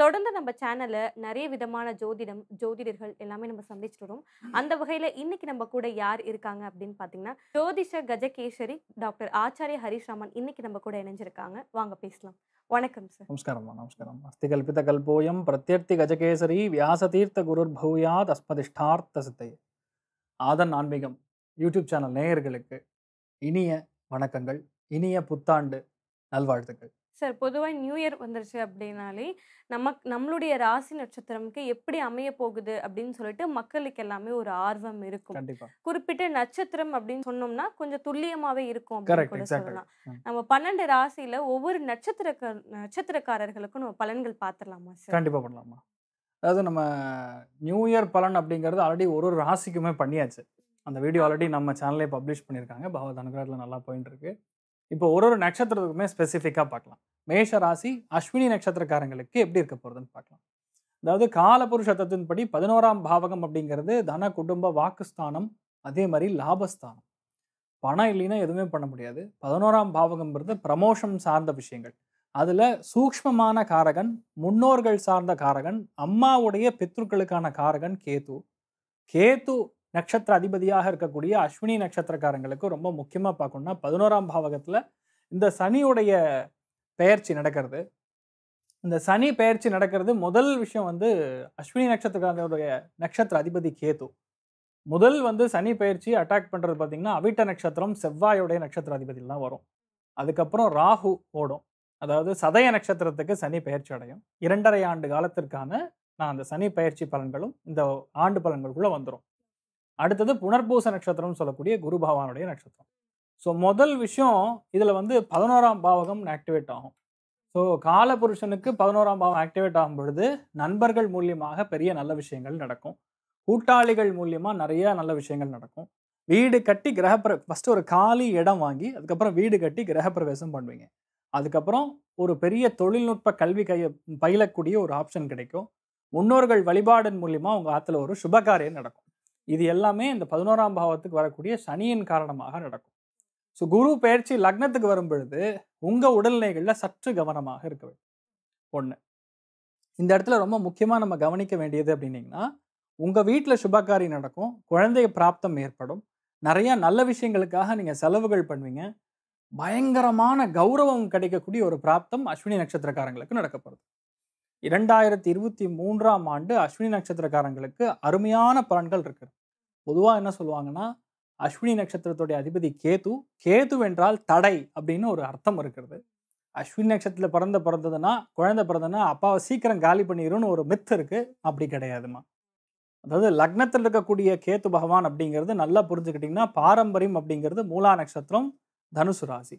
தொடர்ந்து நம்ம சேனலில் நிறைய விதமான ஜோதிடம் ஜோதிடர்கள் எல்லாமே நம்ம சந்திச்சுட்டு வரோம் அந்த வகையில் இன்னைக்கு நம்ம கூட யார் இருக்காங்க அப்படின்னு பார்த்தீங்கன்னா ஜோதிஷ கஜகேசரி டாக்டர் ஆச்சாரிய ஹரிஷ்ராமன் இன்னைக்கு நம்ம கூட இணைஞ்சிருக்காங்க வாங்க பேசலாம் வணக்கம் சார் நமஸ்காரம் நமஸ்காரம் அஸ்தி கல்பித கல்போயம் பிரத்யர்த்தி கஜகேசரி வியாச தீர்த்த குருர் பௌயாத் அஸ்மதிஷ்டார்த்த சித்தை ஆதன் ஆன்மீகம் யூடியூப் சேனல் நேயர்களுக்கு இனிய வணக்கங்கள் இனிய புத்தாண்டு நல்வாழ்த்துக்கள் சார் பொதுவாக நியூ இயர் வந்துருச்சு அப்படின்னாலே நமக்கு நம்மளுடைய ராசி நட்சத்திரம்க்கு எப்படி அமைய போகுது அப்படின்னு சொல்லிட்டு மக்களுக்கு எல்லாமே ஒரு ஆர்வம் இருக்கும் குறிப்பிட்ட நட்சத்திரம் அப்படின்னு சொன்னோம்னா கொஞ்சம் துல்லியமாவே இருக்கும் அப்படின்னு கூட சொல்லலாம் நம்ம பன்னெண்டு ராசியில ஒவ்வொரு நட்சத்திர நட்சத்திரக்காரர்களுக்கும் நம்ம பலன்கள் பார்த்துடலாமா சார் கண்டிப்பா பண்ணலாமா அதாவது நம்ம நியூ இயர் பலன் அப்படிங்கிறது ஆல்ரெடி ஒரு ஒரு ராசிக்குமே பண்ணியாச்சு அந்த வீடியோ ஆல்ரெடி நம்ம சேனல்லே பப்ளிஷ் பண்ணியிருக்காங்க பகவத் அனுகிரகத்தில் நல்லா போயின்னு இருக்கு இப்போ ஒரு ஒரு நட்சத்திரத்துக்குமே ஸ்பெசிஃபிக்காக பார்க்கலாம் மேஷ ராசி அஸ்வினி நட்சத்திரக்காரங்களுக்கு எப்படி இருக்க போகிறதுன்னு பார்க்கலாம் அதாவது காலபுருஷ தத்துவத்தின்படி பதினோராம் பாவகம் அப்படிங்கிறது தன குடும்ப வாக்குஸ்தானம் அதே மாதிரி லாபஸ்தானம் பணம் இல்லைன்னா எதுவுமே பண்ண முடியாது பதினோராம் பாவகம்ங்கிறது ப்ரமோஷன் சார்ந்த விஷயங்கள் அதில் சூக்மமான காரகன் முன்னோர்கள் சார்ந்த காரகன் அம்மாவுடைய பித்ருக்களுக்கான காரகன் கேது கேது நட்சத்திர அதிபதியாக இருக்கக்கூடிய அஸ்வினி நட்சத்திரக்காரங்களுக்கு ரொம்ப முக்கியமாக பார்க்கணும்னா பதினோராம் பாவகத்தில் இந்த சனியுடைய பெயர்ச்சி நடக்கிறது இந்த சனி பெயர்ச்சி நடக்கிறது முதல் விஷயம் வந்து அஸ்வினி நட்சத்திரக்காரனுடைய நட்சத்திர அதிபதி கேது முதல் வந்து சனி பயிற்சி அட்டாக் பண்ணுறது பார்த்திங்கன்னா அவிட்ட நட்சத்திரம் செவ்வாயோடைய நட்சத்திர அதிபதியில் தான் வரும் அதுக்கப்புறம் ராகு ஓடும் அதாவது சதய நட்சத்திரத்துக்கு சனி பயிற்சி அடையும் இரண்டரை ஆண்டு காலத்திற்கான நான் அந்த சனி பயிற்சி பலன்களும் இந்த ஆண்டு பலன்களுக்குள்ளே வந்துடும் அடுத்தது புனர்பூச நட்சத்திரம்னு சொல்லக்கூடிய குரு பகவானுடைய நட்சத்திரம் ஸோ முதல் விஷயம் இதில் வந்து பதினோராம் பாவகம் ஆக்டிவேட் ஆகும் ஸோ கால புருஷனுக்கு பதினோராம் பாவம் ஆக்டிவேட் ஆகும் பொழுது நண்பர்கள் மூலியமாக பெரிய நல்ல விஷயங்கள் நடக்கும் கூட்டாளிகள் மூலியமாக நிறைய நல்ல விஷயங்கள் நடக்கும் வீடு கட்டி கிரகப்பிர ஃபஸ்ட்டு ஒரு காலி இடம் வாங்கி அதுக்கப்புறம் வீடு கட்டி கிரகப்பிரவேசம் பண்ணுவீங்க அதுக்கப்புறம் ஒரு பெரிய தொழில்நுட்ப கல்வி கைய பயிலக்கூடிய ஒரு ஆப்ஷன் கிடைக்கும் முன்னோர்கள் வழிபாடின் மூலியமாக உங்கள் ஆற்றுல ஒரு சுபகாரியம் நடக்கும் இது எல்லாமே இந்த பதினோராம் பாவத்துக்கு வரக்கூடிய சனியின் காரணமாக நடக்கும் ஸோ குரு பயிற்சி லக்னத்துக்கு வரும் பொழுது உங்கள் உடல்நிலைகளில் சற்று கவனமாக இருக்க வேண்டும் ஒன்று இந்த இடத்துல ரொம்ப முக்கியமாக நம்ம கவனிக்க வேண்டியது அப்படின்னிங்கன்னா உங்கள் வீட்டில் சுபகாரி நடக்கும் குழந்தைய பிராப்தம் ஏற்படும் நிறையா நல்ல விஷயங்களுக்காக நீங்கள் செலவுகள் பண்ணுவீங்க பயங்கரமான கௌரவம் கிடைக்கக்கூடிய ஒரு பிராப்தம் அஸ்வினி நட்சத்திரக்காரங்களுக்கு நடக்க போகிறது இரண்டாயிரத்தி இருபத்தி மூன்றாம் ஆண்டு அஸ்வினி நட்சத்திரக்காரங்களுக்கு அருமையான பலன்கள் இருக்குது பொதுவாக என்ன சொல்லுவாங்கன்னா அஸ்வினி நட்சத்திரத்துடைய அதிபதி கேது கேது என்றால் தடை அப்படின்னு ஒரு அர்த்தம் இருக்கிறது அஸ்வினி நட்சத்திரத்தில் பிறந்த பிறந்ததுன்னா குழந்தை பிறந்ததுன்னா அப்பாவை சீக்கிரம் காலி பண்ணிடும்னு ஒரு மித்து இருக்குது அப்படி கிடையாதுமா அதாவது லக்னத்தில் இருக்கக்கூடிய கேத்து பகவான் அப்படிங்கிறது நல்லா புரிஞ்சுக்கிட்டிங்கன்னா பாரம்பரியம் அப்படிங்கிறது மூலா நட்சத்திரம் தனுசு ராசி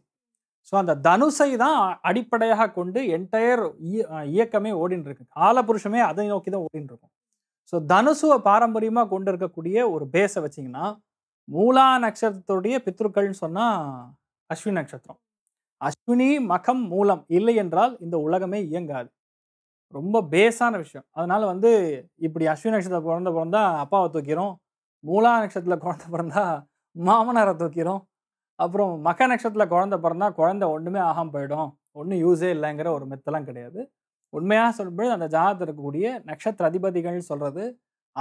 ஸோ அந்த தனுசை தான் அடிப்படையாக கொண்டு என்டையர் இயக்கமே ஓடின்னு இருக்கு காலபுருஷமே அதை நோக்கி தான் ஓடின்னு இருக்கும் ஸோ தனுசுவை பாரம்பரியமாக கொண்டு இருக்கக்கூடிய ஒரு பேஸை வச்சிங்கன்னா மூலா நட்சத்திரத்துடைய பித்ருக்கள்னு சொன்னால் அஸ்வினி நட்சத்திரம் அஸ்வினி மகம் மூலம் இல்லை என்றால் இந்த உலகமே இயங்காது ரொம்ப பேஸான விஷயம் அதனால் வந்து இப்படி அஸ்வினி நட்சத்திரம் பிறந்த பிறந்தா அப்பாவை தூக்கிறோம் மூலா நட்சத்திரத்தில் குழந்த பிறந்தா மாமனாரை தூக்கிறோம் அப்புறம் மக நட்சத்திரத்தில் குழந்த பிறந்தா குழந்த ஒன்றுமே ஆகாம போயிடும் ஒன்றும் யூஸே இல்லைங்கிற ஒரு மெத்தெல்லாம் கிடையாது உண்மையாக சொல்லும்போது அந்த ஜாதகத்தில் இருக்கக்கூடிய நட்சத்திர அதிபதிகள்னு சொல்கிறது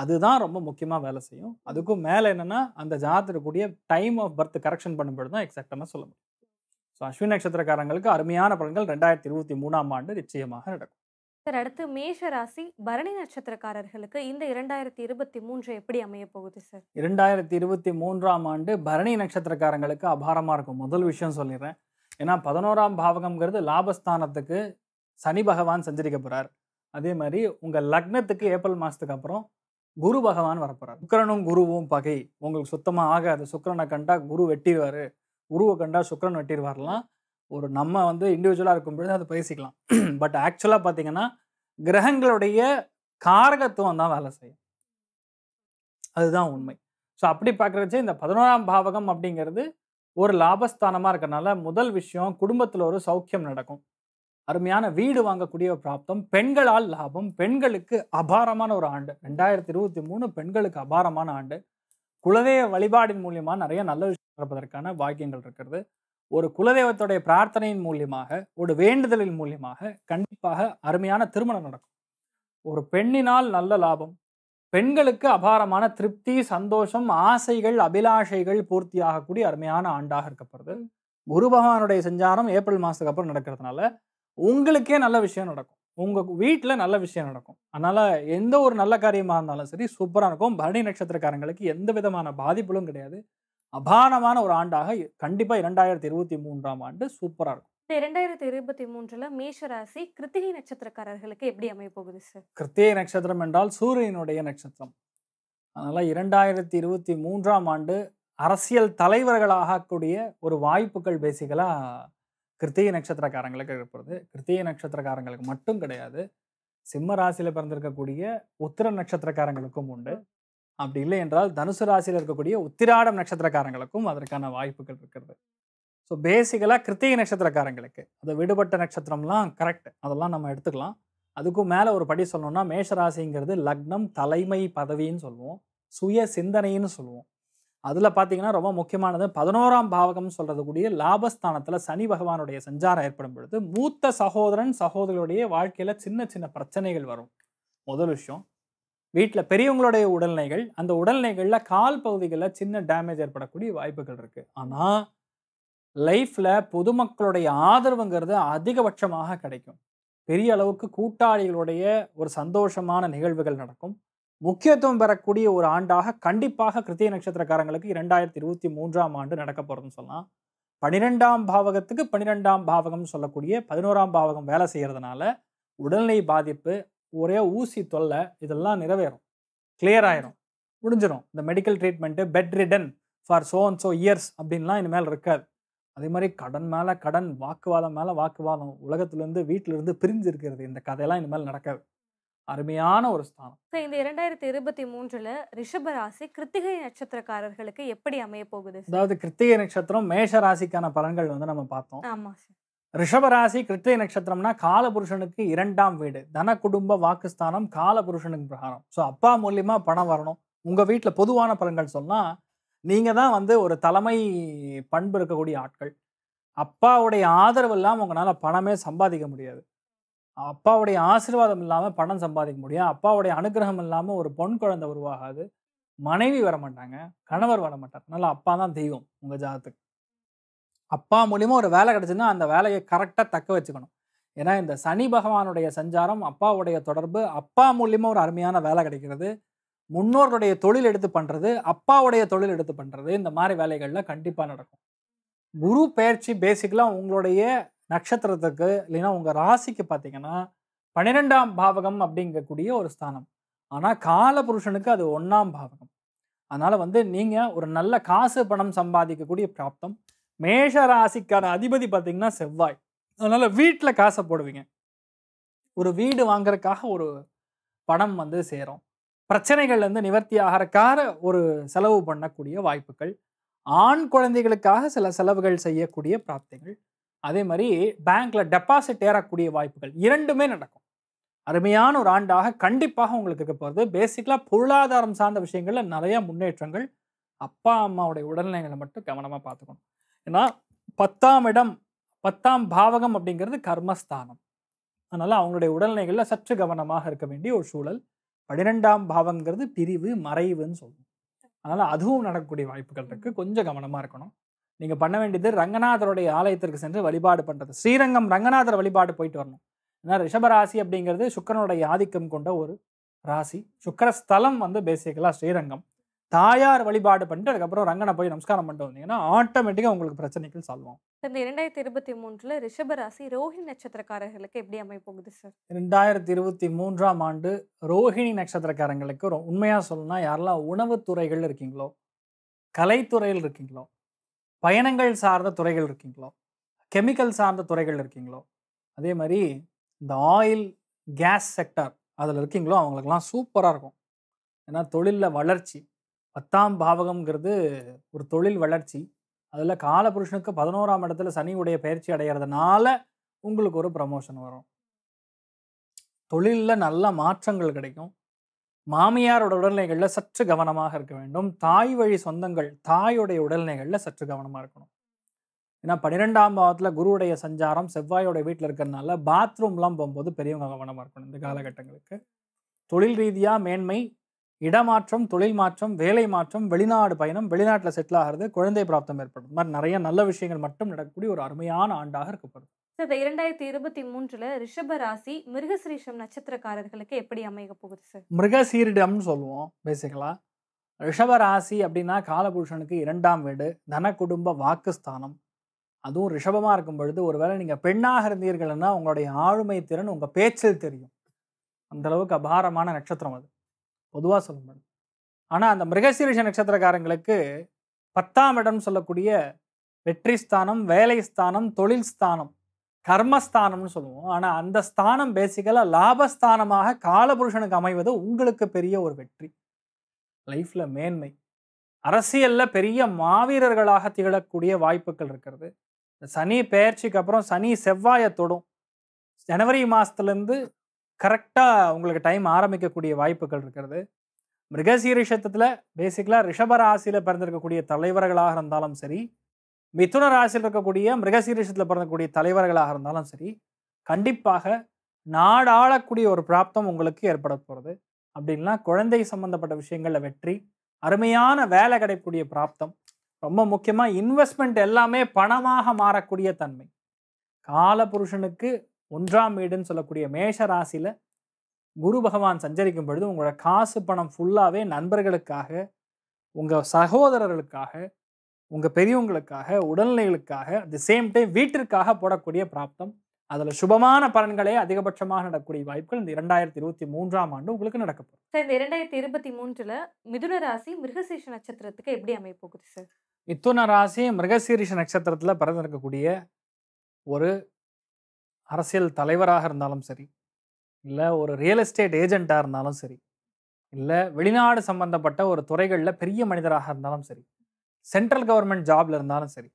அதுதான் ரொம்ப முக்கியமாக வேலை செய்யும் அதுக்கும் மேலே என்னென்னா அந்த ஜாதகக்கூடிய டைம் ஆஃப் பர்த் கரெக்ஷன் பண்ணும்போது தான் எக்ஸாக்டாக சொல்ல முடியும் ஸோ அஸ்வின் நட்சத்திரக்காரங்களுக்கு அருமையான பலன்கள் ரெண்டாயிரத்தி இருபத்தி மூணாம் ஆண்டு நிச்சயமாக நடக்கும் சார் அடுத்து மேஷ ராசி பரணி நட்சத்திரக்காரர்களுக்கு இந்த இரண்டாயிரத்தி இருபத்தி மூன்று எப்படி அமைய போகுது சார் இரண்டாயிரத்தி இருபத்தி மூன்றாம் ஆண்டு பரணி நட்சத்திரக்காரங்களுக்கு அபாரமாக இருக்கும் முதல் விஷயம் சொல்லிடுறேன் ஏன்னா பதினோராம் பாவகம்ங்கிறது லாபஸ்தானத்துக்கு சனி பகவான் சஞ்சரிக்க போகிறார் அதே மாதிரி உங்கள் லக்னத்துக்கு ஏப்ரல் மாதத்துக்கு அப்புறம் குரு பகவான் வரப்போறார் சுக்கரனும் குருவும் பகை உங்களுக்கு சுத்தமாக ஆகாது சுக்கரனை கண்டா குரு வெட்டிடுவார் குருவை கண்டா சுக்கரன் வெட்டிடுவார்லாம் ஒரு நம்ம வந்து இண்டிவிஜுவலாக இருக்கும் பொழுது அதை பேசிக்கலாம் பட் ஆக்சுவலாக பார்த்தீங்கன்னா கிரகங்களுடைய காரகத்துவம் தான் வேலை செய்யும் அதுதான் உண்மை ஸோ அப்படி பார்க்குறது இந்த பதினோராம் பாவகம் அப்படிங்கிறது ஒரு லாபஸ்தானமாக இருக்கிறனால முதல் விஷயம் குடும்பத்தில் ஒரு சௌக்கியம் நடக்கும் அருமையான வீடு வாங்கக்கூடிய பிராப்தம் பெண்களால் லாபம் பெண்களுக்கு அபாரமான ஒரு ஆண்டு ரெண்டாயிரத்தி இருபத்தி மூணு பெண்களுக்கு அபாரமான ஆண்டு குலதெய்வ வழிபாடின் மூலியமாக நிறைய நல்ல விஷயம் நடப்பதற்கான வாக்கியங்கள் இருக்கிறது ஒரு குலதெய்வத்துடைய பிரார்த்தனையின் மூலியமாக ஒரு வேண்டுதலின் மூலியமாக கண்டிப்பாக அருமையான திருமணம் நடக்கும் ஒரு பெண்ணினால் நல்ல லாபம் பெண்களுக்கு அபாரமான திருப்தி சந்தோஷம் ஆசைகள் அபிலாஷைகள் பூர்த்தியாகக்கூடிய அருமையான ஆண்டாக இருக்கப்படுது குரு பகவானுடைய சஞ்சாரம் ஏப்ரல் மாதத்துக்கு அப்புறம் நடக்கிறதுனால உங்களுக்கே நல்ல விஷயம் நடக்கும் உங்கள் வீட்டில் நல்ல விஷயம் நடக்கும் அதனால் எந்த ஒரு நல்ல காரியமாக இருந்தாலும் சரி சூப்பராக இருக்கும் பரணி நட்சத்திரக்காரங்களுக்கு எந்த விதமான பாதிப்புகளும் கிடையாது அபானமான ஒரு ஆண்டாக கண்டிப்பாக இரண்டாயிரத்தி இருபத்தி மூன்றாம் ஆண்டு சூப்பராக இருக்கும் இரண்டாயிரத்தி இருபத்தி மூன்றுல மேஷராசி கிருத்திகை நட்சத்திரக்காரர்களுக்கு எப்படி அமைய போகுது சார் கிருத்திகை நட்சத்திரம் என்றால் சூரியனுடைய நட்சத்திரம் அதனால் இரண்டாயிரத்தி இருபத்தி மூன்றாம் ஆண்டு அரசியல் தலைவர்களாகக்கூடிய ஒரு வாய்ப்புகள் பேசிக்கலாக கிருத்திகை நட்சத்திரக்காரங்களுக்கு இருக்கிறது கிருத்திக நட்சத்திரக்காரங்களுக்கு மட்டும் கிடையாது சிம்ம ராசியில் பிறந்திருக்கக்கூடிய உத்திர நட்சத்திரக்காரங்களுக்கும் உண்டு அப்படி இல்லை என்றால் தனுசு ராசியில் இருக்கக்கூடிய உத்திராடம் நட்சத்திரக்காரங்களுக்கும் அதற்கான வாய்ப்புகள் இருக்கிறது ஸோ பேசிக்கலாக கிருத்திகை நட்சத்திரக்காரங்களுக்கு அது விடுபட்ட நட்சத்திரம்லாம் கரெக்ட் அதெல்லாம் நம்ம எடுத்துக்கலாம் அதுக்கும் மேலே ஒரு படி சொல்லணும்னா மேஷராசிங்கிறது லக்னம் தலைமை பதவின்னு சொல்லுவோம் சுய சிந்தனைன்னு சொல்லுவோம் அதில் பார்த்தீங்கன்னா ரொம்ப முக்கியமானது பதினோராம் பாவகம் சொல்கிறதுக்கூடிய லாபஸ்தானத்தில் சனி பகவானுடைய சஞ்சாரம் ஏற்படும் பொழுது மூத்த சகோதரன் சகோதரியுடைய வாழ்க்கையில் சின்ன சின்ன பிரச்சனைகள் வரும் முதல் விஷயம் வீட்டில் பெரியவங்களுடைய உடல்நிலைகள் அந்த உடல்நிலைகளில் கால் பகுதிகளில் சின்ன டேமேஜ் ஏற்படக்கூடிய வாய்ப்புகள் இருக்குது ஆனால் லைஃப்பில் பொதுமக்களுடைய ஆதரவுங்கிறது அதிகபட்சமாக கிடைக்கும் பெரிய அளவுக்கு கூட்டாளிகளுடைய ஒரு சந்தோஷமான நிகழ்வுகள் நடக்கும் முக்கியத்துவம் பெறக்கூடிய ஒரு ஆண்டாக கண்டிப்பாக கிருத்திய நட்சத்திரக்காரங்களுக்கு இரண்டாயிரத்தி இருபத்தி மூன்றாம் ஆண்டு நடக்க போகிறதுன்னு சொல்லலாம் பனிரெண்டாம் பாவகத்துக்கு பனிரெண்டாம் பாவகம்னு சொல்லக்கூடிய பதினோராம் பாவகம் வேலை செய்கிறதுனால உடல்நிலை பாதிப்பு ஒரே ஊசி தொல்லை இதெல்லாம் நிறைவேறும் கிளியர் ஆயிரும் முடிஞ்சிடும் இந்த medical treatment bed ridden for so and so years அப்படின்லாம் இனிமேல் இருக்காது அதே மாதிரி கடன் மேலே கடன் வாக்குவாதம் மேலே வாக்குவாதம் உலகத்துலேருந்து வீட்டிலேருந்து பிரிஞ்சு இருக்கிறது இந்த கதையெல்லாம் இனிமேல் நடக்காது அருமையான ஒரு ஸ்தானம் இந்த இரண்டாயிரத்தி இருபத்தி மூன்றுல ரிஷப ராசி கிருத்திகை நட்சத்திரக்காரர்களுக்கு எப்படி அமைய போகுது அதாவது கிருத்திகை நட்சத்திரம் மேஷ ராசிக்கான பலன்கள் வந்து நம்ம பார்த்தோம் ஆமா ரிஷபராசி கிருத்திகை நட்சத்திரம்னா காலபுருஷனுக்கு இரண்டாம் வீடு தன குடும்ப வாக்குஸ்தானம் காலபுருஷனுக்கு பிரகாரம் ஸோ அப்பா மூலியமா பணம் வரணும் உங்க வீட்டில் பொதுவான பலன்கள் சொன்னா நீங்க தான் வந்து ஒரு தலைமை பண்பு இருக்கக்கூடிய ஆட்கள் அப்பாவுடைய ஆதரவு இல்லாமல் உங்களால் பணமே சம்பாதிக்க முடியாது அப்பாவுடைய ஆசீர்வாதம் இல்லாமல் பணம் சம்பாதிக்க முடியும் அப்பாவுடைய அனுகிரகம் இல்லாமல் ஒரு பொன் குழந்தை உருவாகாது மனைவி வர மாட்டாங்க கணவர் வர மாட்டார் நல்ல அப்பா தான் தெய்வம் உங்கள் ஜாதத்துக்கு அப்பா மூலிமா ஒரு வேலை கிடச்சுன்னா அந்த வேலையை கரெக்டாக தக்க வச்சுக்கணும் ஏன்னா இந்த சனி பகவானுடைய சஞ்சாரம் அப்பாவுடைய தொடர்பு அப்பா மூலியமா ஒரு அருமையான வேலை கிடைக்கிறது முன்னோர்களுடைய தொழில் எடுத்து பண்ணுறது அப்பாவுடைய தொழில் எடுத்து பண்ணுறது இந்த மாதிரி வேலைகளில் கண்டிப்பாக நடக்கும் குரு பயிற்சி பேசிக்கலாம் உங்களுடைய நட்சத்திரத்துக்கு இல்லைன்னா உங்கள் ராசிக்கு பார்த்தீங்கன்னா பன்னிரெண்டாம் பாவகம் அப்படிங்கக்கூடிய ஒரு ஸ்தானம் ஆனால் கால புருஷனுக்கு அது ஒன்றாம் பாவகம் அதனால் வந்து நீங்கள் ஒரு நல்ல காசு பணம் சம்பாதிக்கக்கூடிய பிராப்தம் மேஷ ராசிக்கான அதிபதி பார்த்தீங்கன்னா செவ்வாய் அதனால் வீட்டில் காசை போடுவீங்க ஒரு வீடு வாங்குறதுக்காக ஒரு பணம் வந்து சேரும் பிரச்சனைகள்லேருந்து நிவர்த்தி ஆகிறக்கார ஒரு செலவு பண்ணக்கூடிய வாய்ப்புகள் ஆண் குழந்தைகளுக்காக சில செலவுகள் செய்யக்கூடிய பிராப்திகள் அதே மாதிரி பேங்க்கில் டெபாசிட் ஏறக்கூடிய வாய்ப்புகள் இரண்டுமே நடக்கும் அருமையான ஒரு ஆண்டாக கண்டிப்பாக உங்களுக்கு இருக்க போகிறது பேசிக்கலாக பொருளாதாரம் சார்ந்த விஷயங்களில் நிறையா முன்னேற்றங்கள் அப்பா அம்மாவுடைய உடல்நிலைகளை மட்டும் கவனமாக பார்த்துக்கணும் ஏன்னா பத்தாம் இடம் பத்தாம் பாவகம் அப்படிங்கிறது கர்மஸ்தானம் அதனால் அவங்களுடைய உடல்நிலைகளில் சற்று கவனமாக இருக்க வேண்டிய ஒரு சூழல் பன்னிரெண்டாம் பாவங்கிறது பிரிவு மறைவுன்னு சொல்லணும் அதனால் அதுவும் நடக்கக்கூடிய வாய்ப்புகள் இருக்குது கொஞ்சம் கவனமாக இருக்கணும் நீங்கள் பண்ண வேண்டியது ரங்கநாதருடைய ஆலயத்திற்கு சென்று வழிபாடு பண்ணுறது ஸ்ரீரங்கம் ரங்கநாதர் வழிபாடு போயிட்டு வரணும் ஏன்னா ரிஷபராசி அப்படிங்கிறது சுக்கரனுடைய ஆதிக்கம் கொண்ட ஒரு ராசி சுக்கரஸ்தலம் வந்து பேசிக்கலாக ஸ்ரீரங்கம் தாயார் வழிபாடு பண்ணிட்டு அதுக்கப்புறம் ரங்கனை போய் நமஸ்காரம் பண்ணிட்டு வந்தீங்கன்னா ஆட்டோமேட்டிக்காக உங்களுக்கு பிரச்சனைகள் சால்வ் இந்த இரண்டாயிரத்தி இருபத்தி மூன்றில் ரிஷபராசி ரோஹிணி நட்சத்திரக்காரர்களுக்கு எப்படி அமைப்போகுது சார் ரெண்டாயிரத்தி இருபத்தி மூன்றாம் ஆண்டு ரோஹிணி நட்சத்திரக்காரங்களுக்கு உண்மையாக சொல்லணும்னா யாரெல்லாம் உணவுத்துறைகள் இருக்கீங்களோ கலைத்துறையில் இருக்கீங்களோ பயணங்கள் சார்ந்த துறைகள் இருக்கீங்களோ கெமிக்கல் சார்ந்த துறைகள் இருக்கீங்களோ அதே மாதிரி இந்த ஆயில் கேஸ் செக்டர் அதில் இருக்கீங்களோ அவங்களுக்கெல்லாம் சூப்பராக இருக்கும் ஏன்னா தொழிலில் வளர்ச்சி பத்தாம் பாவகம்ங்கிறது ஒரு தொழில் வளர்ச்சி அதில் காலபுருஷனுக்கு பதினோராம் இடத்துல சனியுடைய பயிற்சி அடைகிறதுனால உங்களுக்கு ஒரு ப்ரமோஷன் வரும் தொழிலில் நல்ல மாற்றங்கள் கிடைக்கும் மாமியாரோட உடல்நிலைகளில் சற்று கவனமாக இருக்க வேண்டும் தாய் வழி சொந்தங்கள் தாயுடைய உடல்நிலைகளில் சற்று கவனமாக இருக்கணும் ஏன்னா பன்னிரெண்டாம் பாவத்தில் குருவுடைய சஞ்சாரம் செவ்வாயோட வீட்டில் இருக்கிறதுனால பாத்ரூம்லாம் போகும்போது பெரியவங்க கவனமாக இருக்கணும் இந்த காலகட்டங்களுக்கு தொழில் ரீதியாக மேன்மை இடமாற்றம் தொழில் மாற்றம் வேலை மாற்றம் வெளிநாடு பயணம் வெளிநாட்டில் செட்டில் ஆகிறது குழந்தை பிராப்தம் ஏற்படும் மாதிரி நிறைய நல்ல விஷயங்கள் மட்டும் நடக்கக்கூடிய ஒரு அருமையான ஆண்டாக இருக்கப்படுது ஸோ இந்த இரண்டாயிரத்தி இருபத்தி மூன்றுல ரிஷப ராசி மிருகசிரீஷம் நட்சத்திரக்காரர்களுக்கு எப்படி அமைய போகுது சார் மிருகசீரிடம்னு சொல்லுவோம் பேசிக்கலாம் ரிஷப ராசி அப்படின்னா காலபுருஷனுக்கு இரண்டாம் வீடு தன குடும்ப வாக்குஸ்தானம் அதுவும் ரிஷபமாக இருக்கும் பொழுது ஒருவேளை நீங்கள் பெண்ணாக இருந்தீர்கள்னா உங்களுடைய ஆளுமை திறன் உங்கள் பேச்சில் தெரியும் அந்த அளவுக்கு அபாரமான நட்சத்திரம் அது பொதுவாக சொல்லும்போது ஆனால் அந்த மிருகசீரிஷ நட்சத்திரக்காரங்களுக்கு பத்தாம் இடம் சொல்லக்கூடிய வெற்றி ஸ்தானம் வேலை ஸ்தானம் தொழில் ஸ்தானம் கர்மஸ்தானம்னு சொல்லுவோம் ஆனால் அந்த ஸ்தானம் பேசிக்கலாக லாபஸ்தானமாக காலபுருஷனுக்கு அமைவது உங்களுக்கு பெரிய ஒரு வெற்றி லைஃப்பில் மேன்மை அரசியலில் பெரிய மாவீரர்களாக திகழக்கூடிய வாய்ப்புகள் இருக்கிறது சனி பெயர்ச்சிக்கு அப்புறம் சனி செவ்வாயை தொடும் ஜனவரி மாதத்துலேருந்து கரெக்டாக உங்களுக்கு டைம் ஆரம்பிக்கக்கூடிய வாய்ப்புகள் இருக்கிறது மிருகசீரிஷத்தில் பேசிக்கலாக ரிஷபராசியில் பிறந்திருக்கக்கூடிய தலைவர்களாக இருந்தாலும் சரி மிதுன ராசியில் இருக்கக்கூடிய மிருகசீரிஷத்தில் பிறந்தக்கூடிய தலைவர்களாக இருந்தாலும் சரி கண்டிப்பாக நாடாளக்கூடிய ஒரு பிராப்தம் உங்களுக்கு ஏற்பட போகிறது அப்படின்னா குழந்தை சம்பந்தப்பட்ட விஷயங்களில் வெற்றி அருமையான வேலை கிடைக்கக்கூடிய பிராப்தம் ரொம்ப முக்கியமாக இன்வெஸ்ட்மெண்ட் எல்லாமே பணமாக மாறக்கூடிய தன்மை காலபுருஷனுக்கு ஒன்றாம் வீடுன்னு சொல்லக்கூடிய மேஷ ராசியில் குரு பகவான் சஞ்சரிக்கும் பொழுது உங்களோட காசு பணம் ஃபுல்லாகவே நண்பர்களுக்காக உங்கள் சகோதரர்களுக்காக உங்கள் பெரியவங்களுக்காக உடல்நிலைகளுக்காக அட் தி சேம் டைம் வீட்டிற்காக போடக்கூடிய பிராப்தம் அதில் சுபமான பலன்களே அதிகபட்சமாக நடக்கக்கூடிய வாய்ப்புகள் இந்த இரண்டாயிரத்தி இருபத்தி மூன்றாம் ஆண்டு உங்களுக்கு நடக்கப்படும் சார் இந்த இரண்டாயிரத்தி இருபத்தி மூன்றில் மிதுன ராசி மிருகசீஷ நட்சத்திரத்துக்கு எப்படி அமைப்போகுது சார் மிதுன ராசி மிருகசீரிஷ நட்சத்திரத்தில் பிறந்திருக்கக்கூடிய ஒரு அரசியல் தலைவராக இருந்தாலும் சரி இல்லை ஒரு ரியல் எஸ்டேட் ஏஜெண்ட்டாக இருந்தாலும் சரி இல்லை வெளிநாடு சம்பந்தப்பட்ட ஒரு துறைகளில் பெரிய மனிதராக இருந்தாலும் சரி சென்ட்ரல் கவர்மெண்ட் ஜாப்ல இருந்தாலும் சரி